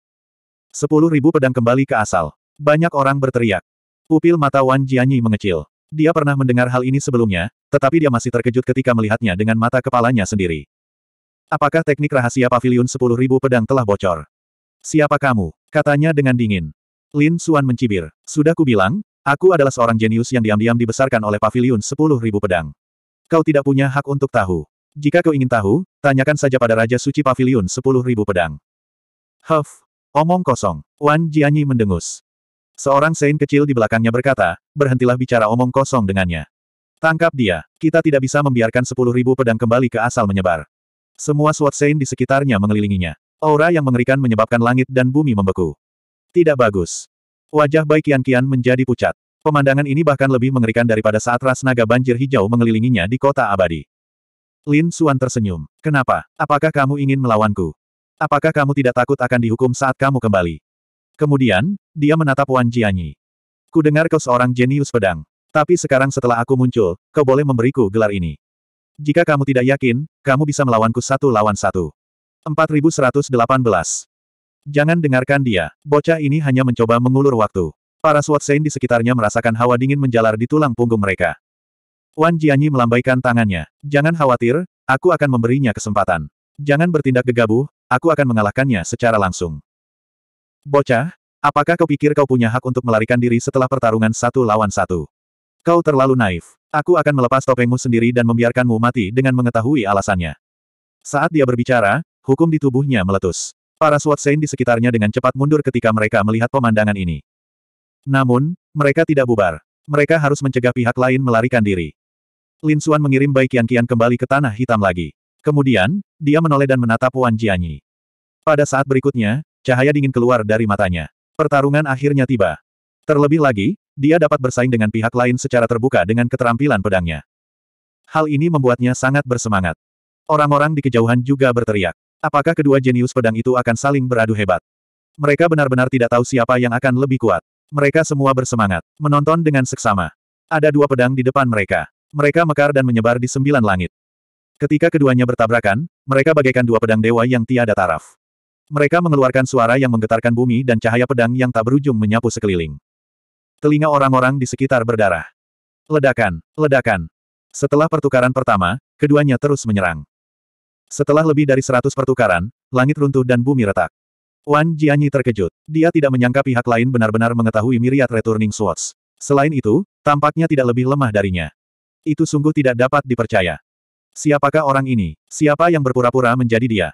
Sepuluh ribu pedang kembali ke asal. Banyak orang berteriak. Pupil mata Wan Jianyi mengecil. Dia pernah mendengar hal ini sebelumnya, tetapi dia masih terkejut ketika melihatnya dengan mata kepalanya sendiri. Apakah teknik rahasia pavilion sepuluh ribu pedang telah bocor? Siapa kamu? Katanya dengan dingin. Lin Suan mencibir. Sudah kubilang, aku adalah seorang jenius yang diam-diam dibesarkan oleh pavilion sepuluh ribu pedang. Kau tidak punya hak untuk tahu. Jika kau ingin tahu, tanyakan saja pada Raja Suci Pavilion sepuluh ribu pedang. Huff. Omong kosong. Wan Jianyi mendengus. Seorang sein kecil di belakangnya berkata, berhentilah bicara omong kosong dengannya. Tangkap dia. Kita tidak bisa membiarkan sepuluh ribu pedang kembali ke asal menyebar. Semua SWAT Sein di sekitarnya mengelilinginya. Aura yang mengerikan menyebabkan langit dan bumi membeku. Tidak bagus. Wajah baik Kian Kian menjadi pucat. Pemandangan ini bahkan lebih mengerikan daripada saat ras naga banjir hijau mengelilinginya di kota abadi. Lin Suan tersenyum. Kenapa? Apakah kamu ingin melawanku? Apakah kamu tidak takut akan dihukum saat kamu kembali? Kemudian, dia menatap Wan Jianyi. Ku dengar kau seorang jenius pedang. Tapi sekarang setelah aku muncul, kau boleh memberiku gelar ini. Jika kamu tidak yakin, kamu bisa melawanku satu lawan satu. 4118. Jangan dengarkan dia. Bocah ini hanya mencoba mengulur waktu. Para SWAT Saint di sekitarnya merasakan hawa dingin menjalar di tulang punggung mereka. Wan Jianyi melambaikan tangannya. Jangan khawatir, aku akan memberinya kesempatan. Jangan bertindak gegabah, aku akan mengalahkannya secara langsung. Bocah, apakah kau pikir kau punya hak untuk melarikan diri setelah pertarungan satu lawan satu? Kau terlalu naif. Aku akan melepas topengmu sendiri dan membiarkanmu mati dengan mengetahui alasannya. Saat dia berbicara, hukum di tubuhnya meletus. Para SWAT Saint di sekitarnya dengan cepat mundur ketika mereka melihat pemandangan ini. Namun, mereka tidak bubar. Mereka harus mencegah pihak lain melarikan diri. Lin Xuan mengirim Bai qian kembali ke Tanah Hitam lagi. Kemudian, dia menoleh dan menatap Wan Jianyi. Pada saat berikutnya, cahaya dingin keluar dari matanya. Pertarungan akhirnya tiba. Terlebih lagi, dia dapat bersaing dengan pihak lain secara terbuka dengan keterampilan pedangnya. Hal ini membuatnya sangat bersemangat. Orang-orang di kejauhan juga berteriak. Apakah kedua jenius pedang itu akan saling beradu hebat? Mereka benar-benar tidak tahu siapa yang akan lebih kuat. Mereka semua bersemangat, menonton dengan seksama. Ada dua pedang di depan mereka. Mereka mekar dan menyebar di sembilan langit. Ketika keduanya bertabrakan, mereka bagaikan dua pedang dewa yang tiada taraf. Mereka mengeluarkan suara yang menggetarkan bumi dan cahaya pedang yang tak berujung menyapu sekeliling. Telinga orang-orang di sekitar berdarah. Ledakan, ledakan. Setelah pertukaran pertama, keduanya terus menyerang. Setelah lebih dari seratus pertukaran, langit runtuh dan bumi retak. Wan Jianyi terkejut. Dia tidak menyangka pihak lain benar-benar mengetahui miriat returning swords. Selain itu, tampaknya tidak lebih lemah darinya. Itu sungguh tidak dapat dipercaya. Siapakah orang ini? Siapa yang berpura-pura menjadi dia?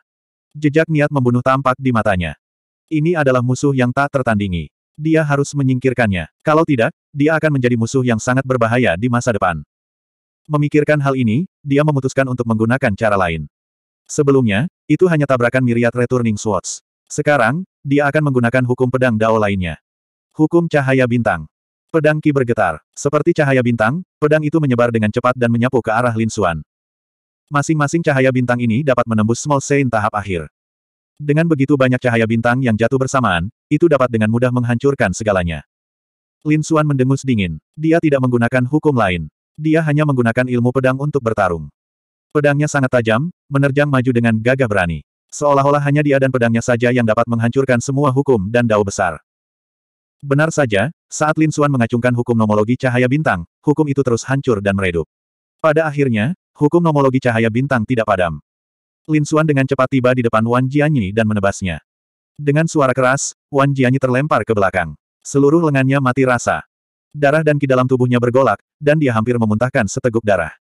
Jejak niat membunuh tampak di matanya. Ini adalah musuh yang tak tertandingi. Dia harus menyingkirkannya. Kalau tidak, dia akan menjadi musuh yang sangat berbahaya di masa depan. Memikirkan hal ini, dia memutuskan untuk menggunakan cara lain. Sebelumnya, itu hanya tabrakan miriat returning swords. Sekarang, dia akan menggunakan hukum pedang dao lainnya. Hukum cahaya bintang. Pedang Ki bergetar. Seperti cahaya bintang, pedang itu menyebar dengan cepat dan menyapu ke arah Lin Xuan. Masing-masing cahaya bintang ini dapat menembus Small Sein tahap akhir. Dengan begitu banyak cahaya bintang yang jatuh bersamaan, itu dapat dengan mudah menghancurkan segalanya. Lin Xuan mendengus dingin. Dia tidak menggunakan hukum lain. Dia hanya menggunakan ilmu pedang untuk bertarung. Pedangnya sangat tajam, menerjang maju dengan gagah berani. Seolah-olah hanya dia dan pedangnya saja yang dapat menghancurkan semua hukum dan dao besar. Benar saja, saat Lin Suan mengacungkan hukum nomologi cahaya bintang, hukum itu terus hancur dan meredup. Pada akhirnya, hukum nomologi cahaya bintang tidak padam. Lin Suan dengan cepat tiba di depan Wan Jianyi dan menebasnya. Dengan suara keras, Wan Jianyi terlempar ke belakang. Seluruh lengannya mati rasa. Darah dan ki dalam tubuhnya bergolak, dan dia hampir memuntahkan seteguk darah.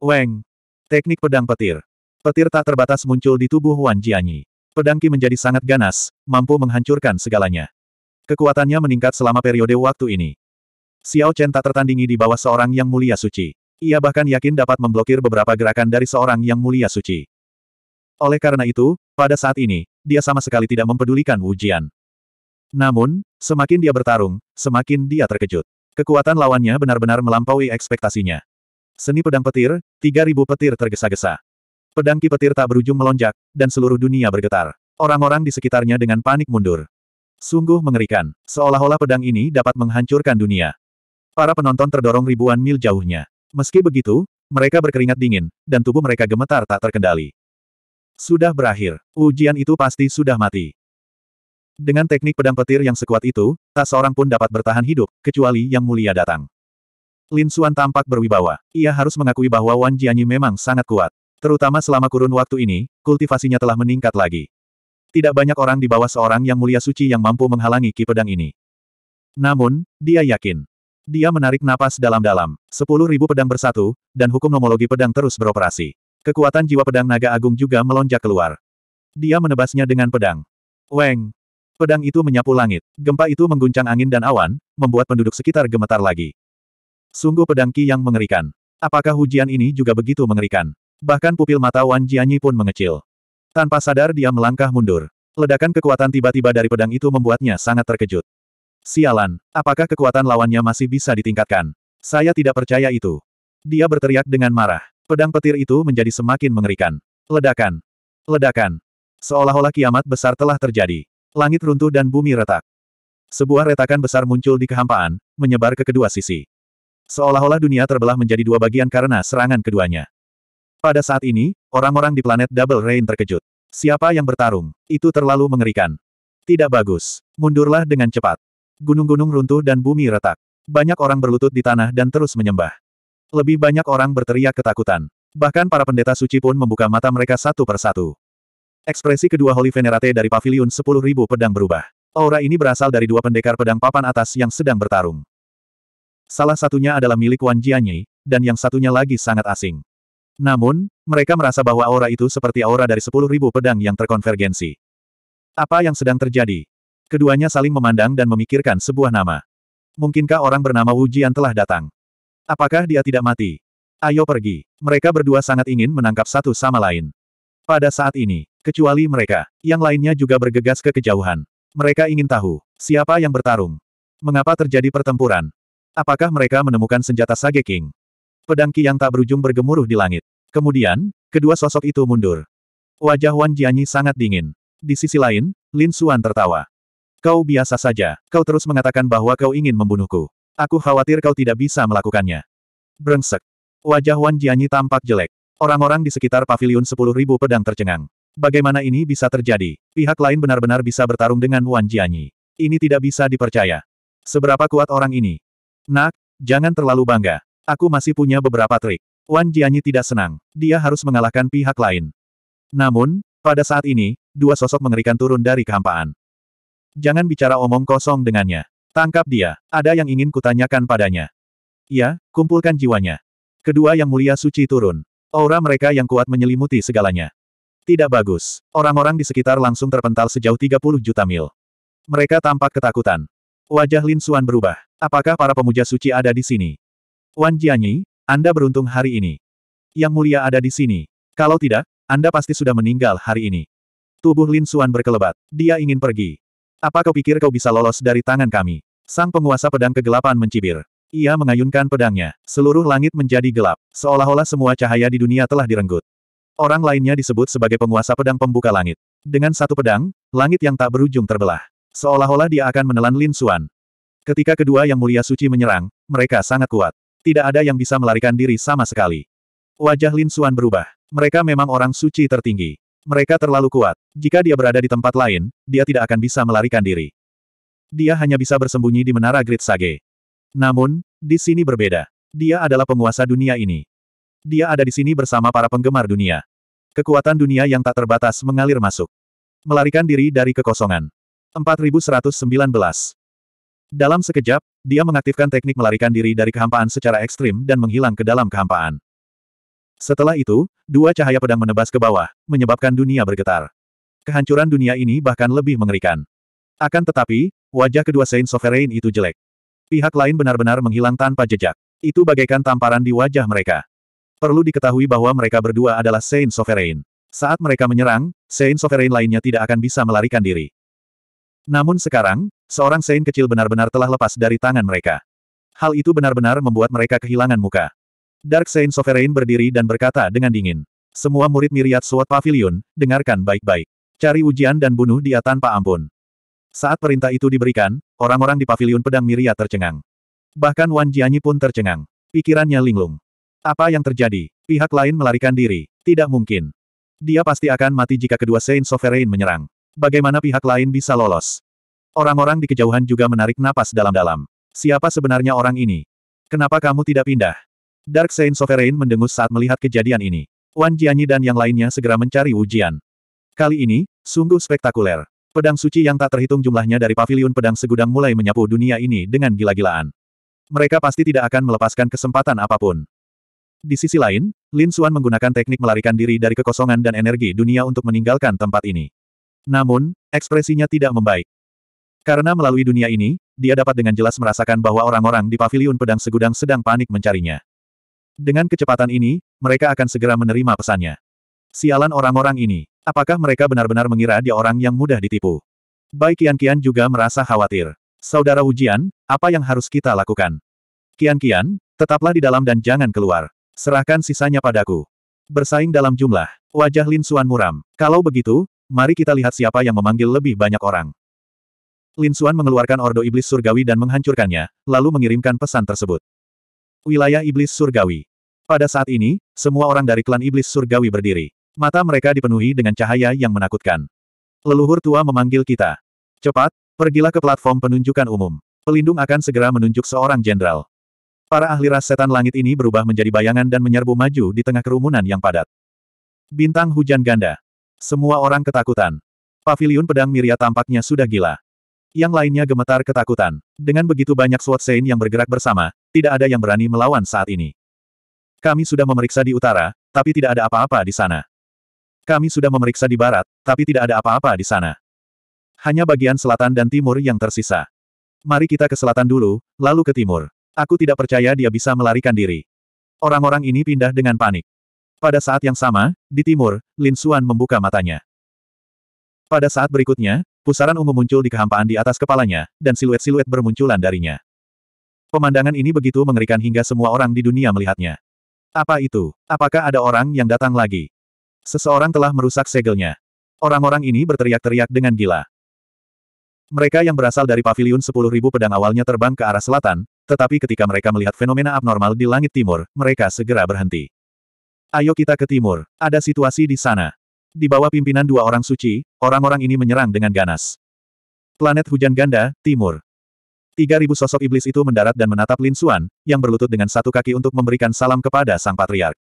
Weng! Teknik pedang petir. Petir tak terbatas muncul di tubuh Wan Jianyi. Pedang Qi menjadi sangat ganas, mampu menghancurkan segalanya. Kekuatannya meningkat selama periode waktu ini. Xiao Chen tak tertandingi di bawah seorang yang mulia suci. Ia bahkan yakin dapat memblokir beberapa gerakan dari seorang yang mulia suci. Oleh karena itu, pada saat ini, dia sama sekali tidak mempedulikan Wu Jian. Namun, semakin dia bertarung, semakin dia terkejut. Kekuatan lawannya benar-benar melampaui ekspektasinya. Seni pedang petir, 3000 petir tergesa-gesa. Pedang ki petir tak berujung melonjak, dan seluruh dunia bergetar. Orang-orang di sekitarnya dengan panik mundur. Sungguh mengerikan, seolah-olah pedang ini dapat menghancurkan dunia. Para penonton terdorong ribuan mil jauhnya. Meski begitu, mereka berkeringat dingin, dan tubuh mereka gemetar tak terkendali. Sudah berakhir, ujian itu pasti sudah mati. Dengan teknik pedang petir yang sekuat itu, tak seorang pun dapat bertahan hidup, kecuali Yang Mulia datang. Lin Suan tampak berwibawa. Ia harus mengakui bahwa Wan Jianyi memang sangat kuat. Terutama selama kurun waktu ini, kultivasinya telah meningkat lagi. Tidak banyak orang di bawah seorang yang mulia suci yang mampu menghalangi ki pedang ini. Namun, dia yakin. Dia menarik napas dalam-dalam. Sepuluh ribu pedang bersatu, dan hukum nomologi pedang terus beroperasi. Kekuatan jiwa pedang naga agung juga melonjak keluar. Dia menebasnya dengan pedang. Weng! Pedang itu menyapu langit. Gempa itu mengguncang angin dan awan, membuat penduduk sekitar gemetar lagi. Sungguh pedang Qi yang mengerikan. Apakah hujian ini juga begitu mengerikan? Bahkan pupil mata Wan Jianyi pun mengecil. Tanpa sadar dia melangkah mundur. Ledakan kekuatan tiba-tiba dari pedang itu membuatnya sangat terkejut. Sialan, apakah kekuatan lawannya masih bisa ditingkatkan? Saya tidak percaya itu. Dia berteriak dengan marah. Pedang petir itu menjadi semakin mengerikan. Ledakan. Ledakan. Seolah-olah kiamat besar telah terjadi. Langit runtuh dan bumi retak. Sebuah retakan besar muncul di kehampaan, menyebar ke kedua sisi. Seolah-olah dunia terbelah menjadi dua bagian karena serangan keduanya. Pada saat ini, orang-orang di planet Double Rain terkejut. Siapa yang bertarung? Itu terlalu mengerikan. Tidak bagus. Mundurlah dengan cepat. Gunung-gunung runtuh dan bumi retak. Banyak orang berlutut di tanah dan terus menyembah. Lebih banyak orang berteriak ketakutan. Bahkan para pendeta suci pun membuka mata mereka satu persatu. Ekspresi kedua Holy Venerate dari Paviliun 10.000 pedang berubah. Aura ini berasal dari dua pendekar pedang papan atas yang sedang bertarung. Salah satunya adalah milik Wan Jianyi, dan yang satunya lagi sangat asing. Namun, mereka merasa bahwa aura itu seperti aura dari sepuluh ribu pedang yang terkonvergensi. Apa yang sedang terjadi? Keduanya saling memandang dan memikirkan sebuah nama. Mungkinkah orang bernama Wu Jian telah datang? Apakah dia tidak mati? Ayo pergi. Mereka berdua sangat ingin menangkap satu sama lain. Pada saat ini, kecuali mereka, yang lainnya juga bergegas ke kejauhan. Mereka ingin tahu, siapa yang bertarung? Mengapa terjadi pertempuran? Apakah mereka menemukan senjata Sage King? Pedang Qi yang tak berujung bergemuruh di langit. Kemudian, kedua sosok itu mundur. Wajah Wan Jianyi sangat dingin. Di sisi lain, Lin Xuan tertawa. Kau biasa saja, kau terus mengatakan bahwa kau ingin membunuhku. Aku khawatir kau tidak bisa melakukannya. Brengsek. Wajah Wan Jianyi tampak jelek. Orang-orang di sekitar pavilion sepuluh ribu pedang tercengang. Bagaimana ini bisa terjadi? Pihak lain benar-benar bisa bertarung dengan Wan Jianyi. Ini tidak bisa dipercaya. Seberapa kuat orang ini? Nak, jangan terlalu bangga. Aku masih punya beberapa trik. Wan Jianyi tidak senang. Dia harus mengalahkan pihak lain. Namun, pada saat ini, dua sosok mengerikan turun dari kehampaan. Jangan bicara omong kosong dengannya. Tangkap dia. Ada yang ingin kutanyakan padanya. Ya, kumpulkan jiwanya. Kedua yang mulia suci turun. Aura mereka yang kuat menyelimuti segalanya. Tidak bagus. Orang-orang di sekitar langsung terpental sejauh 30 juta mil. Mereka tampak ketakutan. Wajah Lin Suan berubah. Apakah para pemuja suci ada di sini? Wan Jianyi, Anda beruntung hari ini. Yang mulia ada di sini. Kalau tidak, Anda pasti sudah meninggal hari ini. Tubuh Lin Suan berkelebat. Dia ingin pergi. Apa kau pikir kau bisa lolos dari tangan kami? Sang penguasa pedang kegelapan mencibir. Ia mengayunkan pedangnya. Seluruh langit menjadi gelap. Seolah-olah semua cahaya di dunia telah direnggut. Orang lainnya disebut sebagai penguasa pedang pembuka langit. Dengan satu pedang, langit yang tak berujung terbelah. Seolah-olah dia akan menelan Lin Xuan. Ketika kedua yang mulia suci menyerang, mereka sangat kuat. Tidak ada yang bisa melarikan diri sama sekali. Wajah Lin Xuan berubah. Mereka memang orang suci tertinggi. Mereka terlalu kuat. Jika dia berada di tempat lain, dia tidak akan bisa melarikan diri. Dia hanya bisa bersembunyi di menara Great Sage. Namun, di sini berbeda. Dia adalah penguasa dunia ini. Dia ada di sini bersama para penggemar dunia. Kekuatan dunia yang tak terbatas mengalir masuk. Melarikan diri dari kekosongan. 4119. Dalam sekejap, dia mengaktifkan teknik melarikan diri dari kehampaan secara ekstrim dan menghilang ke dalam kehampaan. Setelah itu, dua cahaya pedang menebas ke bawah, menyebabkan dunia bergetar. Kehancuran dunia ini bahkan lebih mengerikan. Akan tetapi, wajah kedua Saint Sovereign itu jelek. Pihak lain benar-benar menghilang tanpa jejak. Itu bagaikan tamparan di wajah mereka. Perlu diketahui bahwa mereka berdua adalah Saint Sovereign. Saat mereka menyerang, Saint Sovereign lainnya tidak akan bisa melarikan diri. Namun sekarang, seorang Sein kecil benar-benar telah lepas dari tangan mereka. Hal itu benar-benar membuat mereka kehilangan muka. Dark Sein Sovereign berdiri dan berkata dengan dingin. Semua murid miriat SWOT Pavilion, dengarkan baik-baik. Cari ujian dan bunuh dia tanpa ampun. Saat perintah itu diberikan, orang-orang di pavilion pedang miriat tercengang. Bahkan Wan Jianyi pun tercengang. Pikirannya linglung. Apa yang terjadi? Pihak lain melarikan diri. Tidak mungkin. Dia pasti akan mati jika kedua Saint Sovereign menyerang. Bagaimana pihak lain bisa lolos? Orang-orang di kejauhan juga menarik napas dalam-dalam. Siapa sebenarnya orang ini? Kenapa kamu tidak pindah? Dark Saint Sovereign mendengus saat melihat kejadian ini. Wan Jianyi dan yang lainnya segera mencari ujian. Kali ini, sungguh spektakuler. Pedang suci yang tak terhitung jumlahnya dari paviliun pedang segudang mulai menyapu dunia ini dengan gila-gilaan. Mereka pasti tidak akan melepaskan kesempatan apapun. Di sisi lain, Lin Xuan menggunakan teknik melarikan diri dari kekosongan dan energi dunia untuk meninggalkan tempat ini. Namun, ekspresinya tidak membaik. Karena melalui dunia ini, dia dapat dengan jelas merasakan bahwa orang-orang di paviliun pedang segudang sedang panik mencarinya. Dengan kecepatan ini, mereka akan segera menerima pesannya. Sialan orang-orang ini, apakah mereka benar-benar mengira dia orang yang mudah ditipu? Baik Kian-Kian juga merasa khawatir. Saudara ujian, apa yang harus kita lakukan? Kian-Kian, tetaplah di dalam dan jangan keluar. Serahkan sisanya padaku. Bersaing dalam jumlah. Wajah Lin Suan muram. Kalau begitu, Mari kita lihat siapa yang memanggil lebih banyak orang. Lin Xuan mengeluarkan Ordo Iblis Surgawi dan menghancurkannya, lalu mengirimkan pesan tersebut. Wilayah Iblis Surgawi. Pada saat ini, semua orang dari klan Iblis Surgawi berdiri. Mata mereka dipenuhi dengan cahaya yang menakutkan. Leluhur tua memanggil kita. Cepat, pergilah ke platform penunjukan umum. Pelindung akan segera menunjuk seorang jenderal. Para ahli ras setan langit ini berubah menjadi bayangan dan menyerbu maju di tengah kerumunan yang padat. Bintang hujan ganda. Semua orang ketakutan. Paviliun pedang Miria tampaknya sudah gila. Yang lainnya gemetar ketakutan. Dengan begitu banyak SWAT Sein yang bergerak bersama, tidak ada yang berani melawan saat ini. Kami sudah memeriksa di utara, tapi tidak ada apa-apa di sana. Kami sudah memeriksa di barat, tapi tidak ada apa-apa di sana. Hanya bagian selatan dan timur yang tersisa. Mari kita ke selatan dulu, lalu ke timur. Aku tidak percaya dia bisa melarikan diri. Orang-orang ini pindah dengan panik. Pada saat yang sama, di timur, Lin Xuan membuka matanya. Pada saat berikutnya, pusaran ungu muncul di kehampaan di atas kepalanya, dan siluet-siluet bermunculan darinya. Pemandangan ini begitu mengerikan hingga semua orang di dunia melihatnya. Apa itu? Apakah ada orang yang datang lagi? Seseorang telah merusak segelnya. Orang-orang ini berteriak-teriak dengan gila. Mereka yang berasal dari paviliun 10.000 pedang awalnya terbang ke arah selatan, tetapi ketika mereka melihat fenomena abnormal di langit timur, mereka segera berhenti. Ayo kita ke timur, ada situasi di sana. Di bawah pimpinan dua orang suci, orang-orang ini menyerang dengan ganas. Planet hujan ganda, timur. Tiga ribu sosok iblis itu mendarat dan menatap Lin Xuan, yang berlutut dengan satu kaki untuk memberikan salam kepada sang patriark.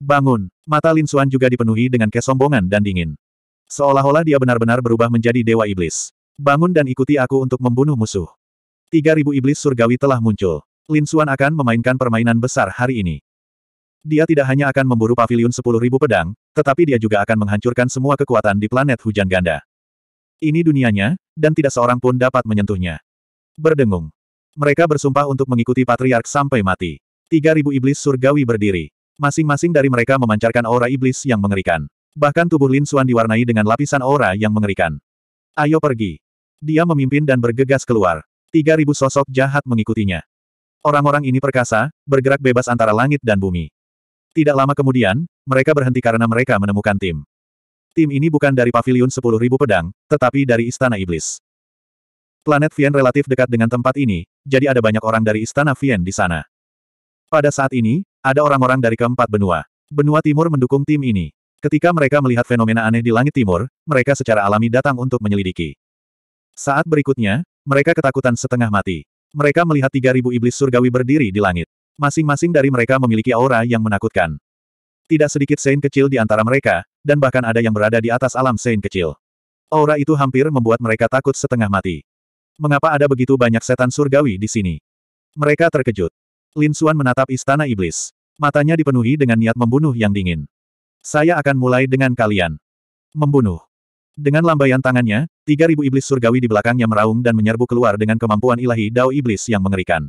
Bangun, mata Lin Xuan juga dipenuhi dengan kesombongan dan dingin. Seolah-olah dia benar-benar berubah menjadi dewa iblis. Bangun dan ikuti aku untuk membunuh musuh. Tiga ribu iblis surgawi telah muncul. Lin Xuan akan memainkan permainan besar hari ini. Dia tidak hanya akan memburu pavilion Ribu pedang, tetapi dia juga akan menghancurkan semua kekuatan di planet hujan ganda. Ini dunianya, dan tidak seorang pun dapat menyentuhnya. Berdengung. Mereka bersumpah untuk mengikuti Patriark sampai mati. Tiga ribu iblis surgawi berdiri. Masing-masing dari mereka memancarkan aura iblis yang mengerikan. Bahkan tubuh Lin Suan diwarnai dengan lapisan aura yang mengerikan. Ayo pergi. Dia memimpin dan bergegas keluar. Tiga ribu sosok jahat mengikutinya. Orang-orang ini perkasa, bergerak bebas antara langit dan bumi. Tidak lama kemudian, mereka berhenti karena mereka menemukan tim. Tim ini bukan dari paviliun 10.000 pedang, tetapi dari Istana Iblis. Planet Vien relatif dekat dengan tempat ini, jadi ada banyak orang dari Istana Vien di sana. Pada saat ini, ada orang-orang dari keempat benua. Benua Timur mendukung tim ini. Ketika mereka melihat fenomena aneh di langit timur, mereka secara alami datang untuk menyelidiki. Saat berikutnya, mereka ketakutan setengah mati. Mereka melihat 3.000 iblis surgawi berdiri di langit. Masing-masing dari mereka memiliki aura yang menakutkan. Tidak sedikit sein kecil di antara mereka, dan bahkan ada yang berada di atas alam sein kecil. Aura itu hampir membuat mereka takut setengah mati. Mengapa ada begitu banyak setan surgawi di sini? Mereka terkejut. Lin Xuan menatap istana iblis. Matanya dipenuhi dengan niat membunuh yang dingin. Saya akan mulai dengan kalian. Membunuh. Dengan lambaian tangannya, 3.000 iblis surgawi di belakangnya meraung dan menyerbu keluar dengan kemampuan ilahi Dao Iblis yang mengerikan.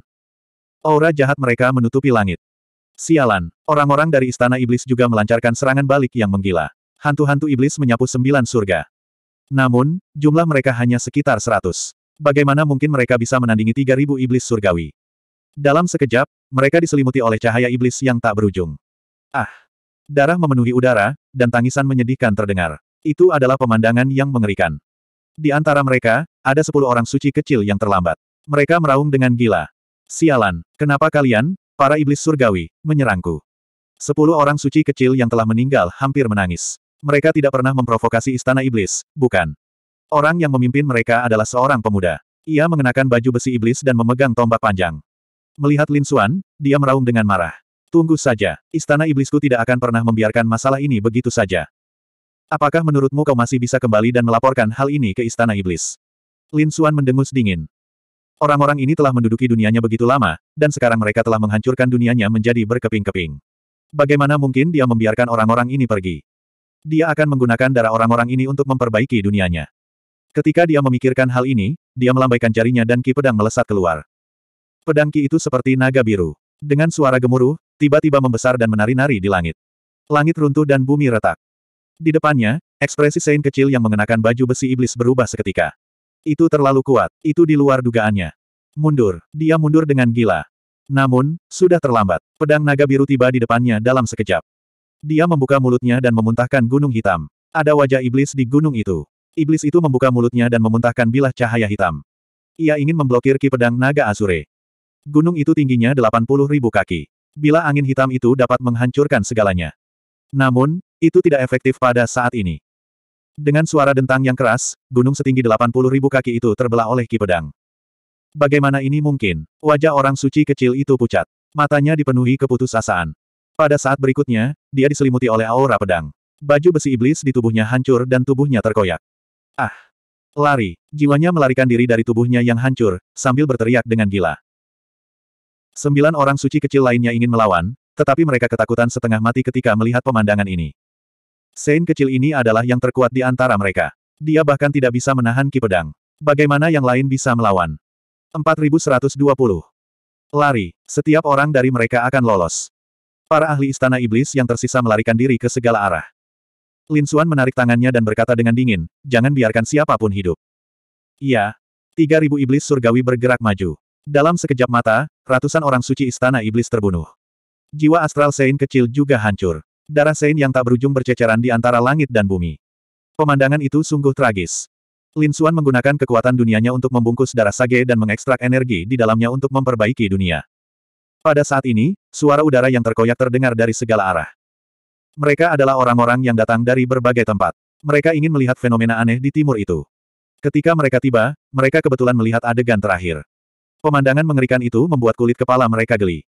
Aura jahat mereka menutupi langit. Sialan, orang-orang dari Istana Iblis juga melancarkan serangan balik yang menggila. Hantu-hantu iblis menyapu sembilan surga. Namun, jumlah mereka hanya sekitar seratus. Bagaimana mungkin mereka bisa menandingi tiga ribu iblis surgawi? Dalam sekejap, mereka diselimuti oleh cahaya iblis yang tak berujung. Ah! Darah memenuhi udara, dan tangisan menyedihkan terdengar. Itu adalah pemandangan yang mengerikan. Di antara mereka, ada sepuluh orang suci kecil yang terlambat. Mereka meraung dengan gila. Sialan, kenapa kalian, para iblis surgawi, menyerangku? Sepuluh orang suci kecil yang telah meninggal hampir menangis. Mereka tidak pernah memprovokasi istana iblis, bukan. Orang yang memimpin mereka adalah seorang pemuda. Ia mengenakan baju besi iblis dan memegang tombak panjang. Melihat Lin Xuan, dia meraung dengan marah. Tunggu saja, istana iblisku tidak akan pernah membiarkan masalah ini begitu saja. Apakah menurutmu kau masih bisa kembali dan melaporkan hal ini ke istana iblis? Lin Xuan mendengus dingin. Orang-orang ini telah menduduki dunianya begitu lama, dan sekarang mereka telah menghancurkan dunianya menjadi berkeping-keping. Bagaimana mungkin dia membiarkan orang-orang ini pergi? Dia akan menggunakan darah orang-orang ini untuk memperbaiki dunianya. Ketika dia memikirkan hal ini, dia melambaikan jarinya dan ki pedang melesat keluar. Pedang ki itu seperti naga biru. Dengan suara gemuruh, tiba-tiba membesar dan menari-nari di langit. Langit runtuh dan bumi retak. Di depannya, ekspresi Sein kecil yang mengenakan baju besi iblis berubah seketika. Itu terlalu kuat, itu di luar dugaannya. Mundur, dia mundur dengan gila. Namun, sudah terlambat. Pedang naga biru tiba di depannya dalam sekejap. Dia membuka mulutnya dan memuntahkan gunung hitam. Ada wajah iblis di gunung itu. Iblis itu membuka mulutnya dan memuntahkan bilah cahaya hitam. Ia ingin memblokir ki pedang naga Azure. Gunung itu tingginya 80 ribu kaki. Bila angin hitam itu dapat menghancurkan segalanya. Namun, itu tidak efektif pada saat ini. Dengan suara dentang yang keras, gunung setinggi 80 ribu kaki itu terbelah oleh ki pedang. Bagaimana ini mungkin? Wajah orang suci kecil itu pucat. Matanya dipenuhi keputusasaan. Pada saat berikutnya, dia diselimuti oleh aura pedang. Baju besi iblis di tubuhnya hancur dan tubuhnya terkoyak. Ah! Lari! Jiwanya melarikan diri dari tubuhnya yang hancur, sambil berteriak dengan gila. Sembilan orang suci kecil lainnya ingin melawan, tetapi mereka ketakutan setengah mati ketika melihat pemandangan ini. Sein kecil ini adalah yang terkuat di antara mereka. Dia bahkan tidak bisa menahan ki pedang. Bagaimana yang lain bisa melawan? 4120. Lari. Setiap orang dari mereka akan lolos. Para ahli istana iblis yang tersisa melarikan diri ke segala arah. Lin Xuan menarik tangannya dan berkata dengan dingin, jangan biarkan siapapun hidup. Iya. 3000 iblis surgawi bergerak maju. Dalam sekejap mata, ratusan orang suci istana iblis terbunuh. Jiwa astral Sein kecil juga hancur. Darah Sein yang tak berujung berceceran di antara langit dan bumi. Pemandangan itu sungguh tragis. Lin Xuan menggunakan kekuatan dunianya untuk membungkus darah Sage dan mengekstrak energi di dalamnya untuk memperbaiki dunia. Pada saat ini, suara udara yang terkoyak terdengar dari segala arah. Mereka adalah orang-orang yang datang dari berbagai tempat. Mereka ingin melihat fenomena aneh di timur itu. Ketika mereka tiba, mereka kebetulan melihat adegan terakhir. Pemandangan mengerikan itu membuat kulit kepala mereka geli.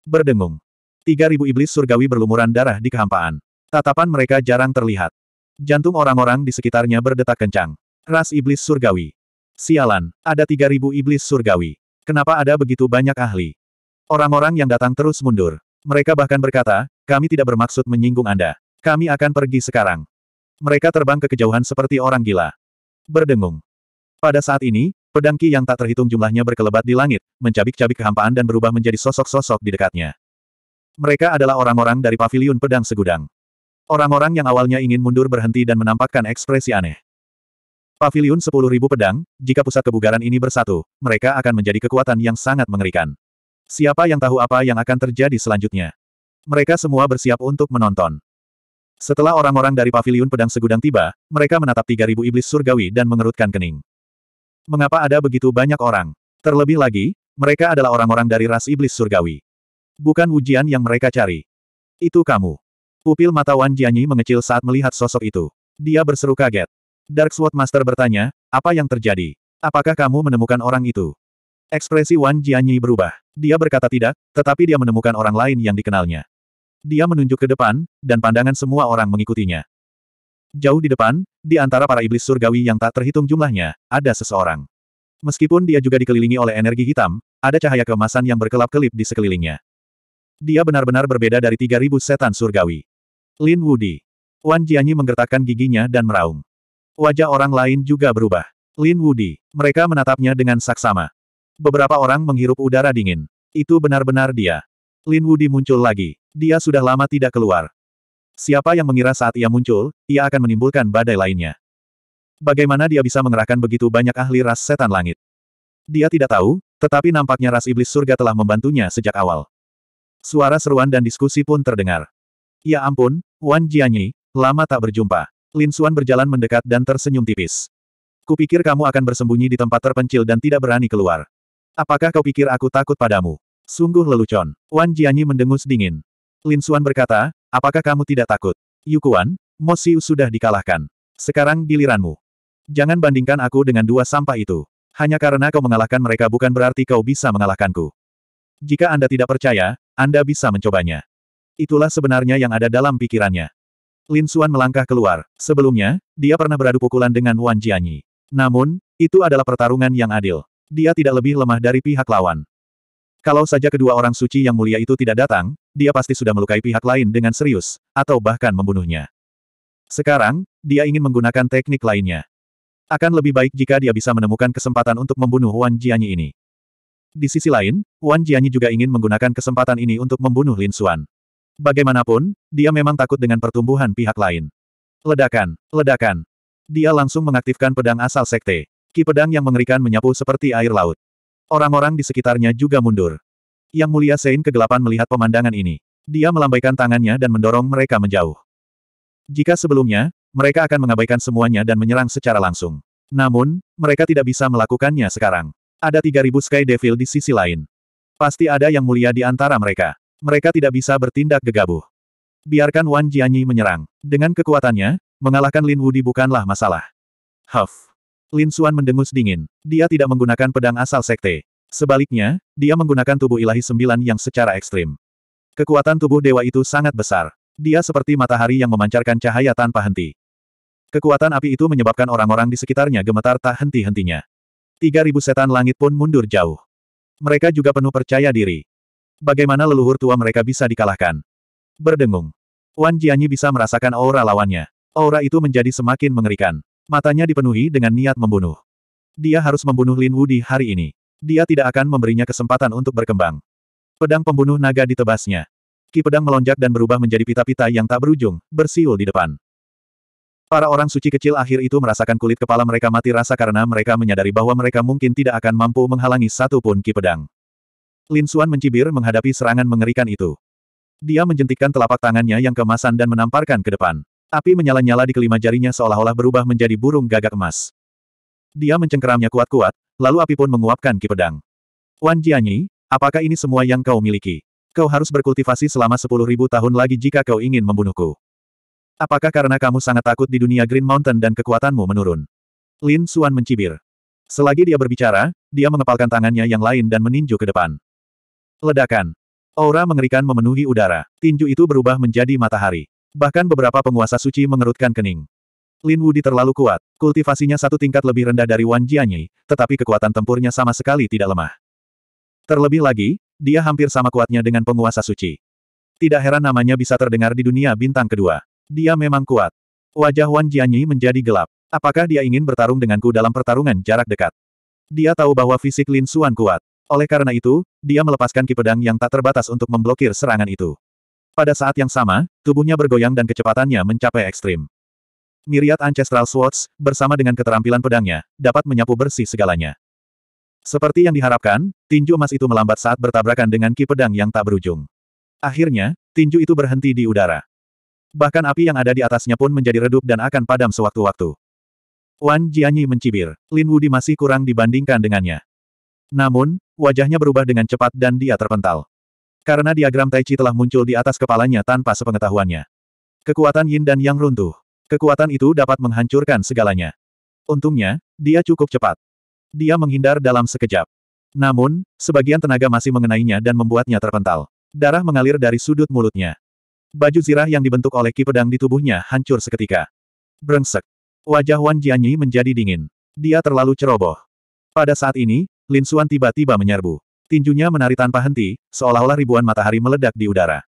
Berdengung. Tiga ribu iblis surgawi berlumuran darah di kehampaan. Tatapan mereka jarang terlihat. Jantung orang-orang di sekitarnya berdetak kencang. Ras iblis surgawi. Sialan, ada tiga ribu iblis surgawi. Kenapa ada begitu banyak ahli? Orang-orang yang datang terus mundur. Mereka bahkan berkata, kami tidak bermaksud menyinggung Anda. Kami akan pergi sekarang. Mereka terbang ke kejauhan seperti orang gila. Berdengung. Pada saat ini, pedangki yang tak terhitung jumlahnya berkelebat di langit, mencabik-cabik kehampaan dan berubah menjadi sosok-sosok di dekatnya. Mereka adalah orang-orang dari paviliun pedang segudang. Orang-orang yang awalnya ingin mundur berhenti dan menampakkan ekspresi aneh. Paviliun 10.000 pedang, jika pusat kebugaran ini bersatu, mereka akan menjadi kekuatan yang sangat mengerikan. Siapa yang tahu apa yang akan terjadi selanjutnya? Mereka semua bersiap untuk menonton. Setelah orang-orang dari paviliun pedang segudang tiba, mereka menatap 3.000 iblis surgawi dan mengerutkan kening. Mengapa ada begitu banyak orang? Terlebih lagi, mereka adalah orang-orang dari ras iblis surgawi. Bukan ujian yang mereka cari. Itu kamu. Pupil mata Wan Jianyi mengecil saat melihat sosok itu. Dia berseru kaget. Dark Sword Master bertanya, apa yang terjadi? Apakah kamu menemukan orang itu? Ekspresi Wan Jianyi berubah. Dia berkata tidak, tetapi dia menemukan orang lain yang dikenalnya. Dia menunjuk ke depan, dan pandangan semua orang mengikutinya. Jauh di depan, di antara para iblis surgawi yang tak terhitung jumlahnya, ada seseorang. Meskipun dia juga dikelilingi oleh energi hitam, ada cahaya kemasan yang berkelap-kelip di sekelilingnya. Dia benar-benar berbeda dari 3.000 setan surgawi. Lin Wudi. Wan Jianyi menggertakkan giginya dan meraung. Wajah orang lain juga berubah. Lin Wudi. Mereka menatapnya dengan saksama. Beberapa orang menghirup udara dingin. Itu benar-benar dia. Lin Wudi muncul lagi. Dia sudah lama tidak keluar. Siapa yang mengira saat ia muncul, ia akan menimbulkan badai lainnya. Bagaimana dia bisa mengerahkan begitu banyak ahli ras setan langit? Dia tidak tahu, tetapi nampaknya ras iblis surga telah membantunya sejak awal. Suara seruan dan diskusi pun terdengar. Ya ampun, Wan Jianyi, lama tak berjumpa. Lin Xuan berjalan mendekat dan tersenyum tipis. Kupikir kamu akan bersembunyi di tempat terpencil dan tidak berani keluar. Apakah kau pikir aku takut padamu? Sungguh lelucon. Wan Jianyi mendengus dingin. Lin Xuan berkata, apakah kamu tidak takut? Yukuan, Mo Xiu sudah dikalahkan. Sekarang giliranmu. Jangan bandingkan aku dengan dua sampah itu. Hanya karena kau mengalahkan mereka bukan berarti kau bisa mengalahkanku. Jika Anda tidak percaya, Anda bisa mencobanya. Itulah sebenarnya yang ada dalam pikirannya. Lin Xuan melangkah keluar. Sebelumnya, dia pernah beradu pukulan dengan Wan Jianyi. Namun, itu adalah pertarungan yang adil. Dia tidak lebih lemah dari pihak lawan. Kalau saja kedua orang suci yang mulia itu tidak datang, dia pasti sudah melukai pihak lain dengan serius, atau bahkan membunuhnya. Sekarang, dia ingin menggunakan teknik lainnya. Akan lebih baik jika dia bisa menemukan kesempatan untuk membunuh Wan Jianyi ini. Di sisi lain, Wan Jianyi juga ingin menggunakan kesempatan ini untuk membunuh Lin Xuan. Bagaimanapun, dia memang takut dengan pertumbuhan pihak lain. Ledakan, ledakan. Dia langsung mengaktifkan pedang asal sekte. Ki pedang yang mengerikan menyapu seperti air laut. Orang-orang di sekitarnya juga mundur. Yang mulia Sein kegelapan melihat pemandangan ini. Dia melambaikan tangannya dan mendorong mereka menjauh. Jika sebelumnya, mereka akan mengabaikan semuanya dan menyerang secara langsung. Namun, mereka tidak bisa melakukannya sekarang. Ada 3.000 Sky Devil di sisi lain. Pasti ada yang mulia di antara mereka. Mereka tidak bisa bertindak gegabah. Biarkan Wan Jianyi menyerang. Dengan kekuatannya, mengalahkan Lin Wudi bukanlah masalah. Huff. Lin Xuan mendengus dingin. Dia tidak menggunakan pedang asal sekte. Sebaliknya, dia menggunakan tubuh ilahi sembilan yang secara ekstrim. Kekuatan tubuh dewa itu sangat besar. Dia seperti matahari yang memancarkan cahaya tanpa henti. Kekuatan api itu menyebabkan orang-orang di sekitarnya gemetar tak henti-hentinya. Tiga ribu setan langit pun mundur jauh. Mereka juga penuh percaya diri. Bagaimana leluhur tua mereka bisa dikalahkan? Berdengung. Wan Jianyi bisa merasakan aura lawannya. Aura itu menjadi semakin mengerikan. Matanya dipenuhi dengan niat membunuh. Dia harus membunuh Lin Wu di hari ini. Dia tidak akan memberinya kesempatan untuk berkembang. Pedang pembunuh naga ditebasnya. Ki pedang melonjak dan berubah menjadi pita-pita yang tak berujung, bersiul di depan. Para orang suci kecil akhir itu merasakan kulit kepala mereka mati rasa karena mereka menyadari bahwa mereka mungkin tidak akan mampu menghalangi satu pun ki pedang. Lin Xuan mencibir menghadapi serangan mengerikan itu. Dia menjentikkan telapak tangannya yang kemasan dan menamparkan ke depan. Api menyala-nyala di kelima jarinya seolah-olah berubah menjadi burung gagak emas. Dia mencengkeramnya kuat-kuat, lalu api pun menguapkan ki pedang. Wan Jianyi, apakah ini semua yang kau miliki? Kau harus berkultivasi selama sepuluh ribu tahun lagi jika kau ingin membunuhku. Apakah karena kamu sangat takut di dunia Green Mountain dan kekuatanmu menurun? Lin Xuan mencibir. Selagi dia berbicara, dia mengepalkan tangannya yang lain dan meninju ke depan. Ledakan. Aura mengerikan memenuhi udara. Tinju itu berubah menjadi matahari. Bahkan beberapa penguasa suci mengerutkan kening. Lin Wudi terlalu kuat. Kultivasinya satu tingkat lebih rendah dari Wan Jianyi, tetapi kekuatan tempurnya sama sekali tidak lemah. Terlebih lagi, dia hampir sama kuatnya dengan penguasa suci. Tidak heran namanya bisa terdengar di dunia bintang kedua. Dia memang kuat. Wajah Wan Jianyi menjadi gelap. Apakah dia ingin bertarung denganku dalam pertarungan jarak dekat? Dia tahu bahwa fisik Lin Suan kuat. Oleh karena itu, dia melepaskan ki pedang yang tak terbatas untuk memblokir serangan itu. Pada saat yang sama, tubuhnya bergoyang dan kecepatannya mencapai ekstrim. Miriat Ancestral Swords, bersama dengan keterampilan pedangnya, dapat menyapu bersih segalanya. Seperti yang diharapkan, tinju emas itu melambat saat bertabrakan dengan ki pedang yang tak berujung. Akhirnya, tinju itu berhenti di udara. Bahkan api yang ada di atasnya pun menjadi redup dan akan padam sewaktu-waktu. Wan Jianyi mencibir. Lin Wudi masih kurang dibandingkan dengannya. Namun, wajahnya berubah dengan cepat dan dia terpental. Karena diagram Tai Chi telah muncul di atas kepalanya tanpa sepengetahuannya. Kekuatan Yin dan Yang runtuh. Kekuatan itu dapat menghancurkan segalanya. Untungnya, dia cukup cepat. Dia menghindar dalam sekejap. Namun, sebagian tenaga masih mengenainya dan membuatnya terpental. Darah mengalir dari sudut mulutnya. Baju zirah yang dibentuk oleh ki pedang di tubuhnya hancur seketika. Brengsek. Wajah Wan Jianyi menjadi dingin. Dia terlalu ceroboh. Pada saat ini, Lin Xuan tiba-tiba menyerbu. Tinjunya menari tanpa henti, seolah-olah ribuan matahari meledak di udara.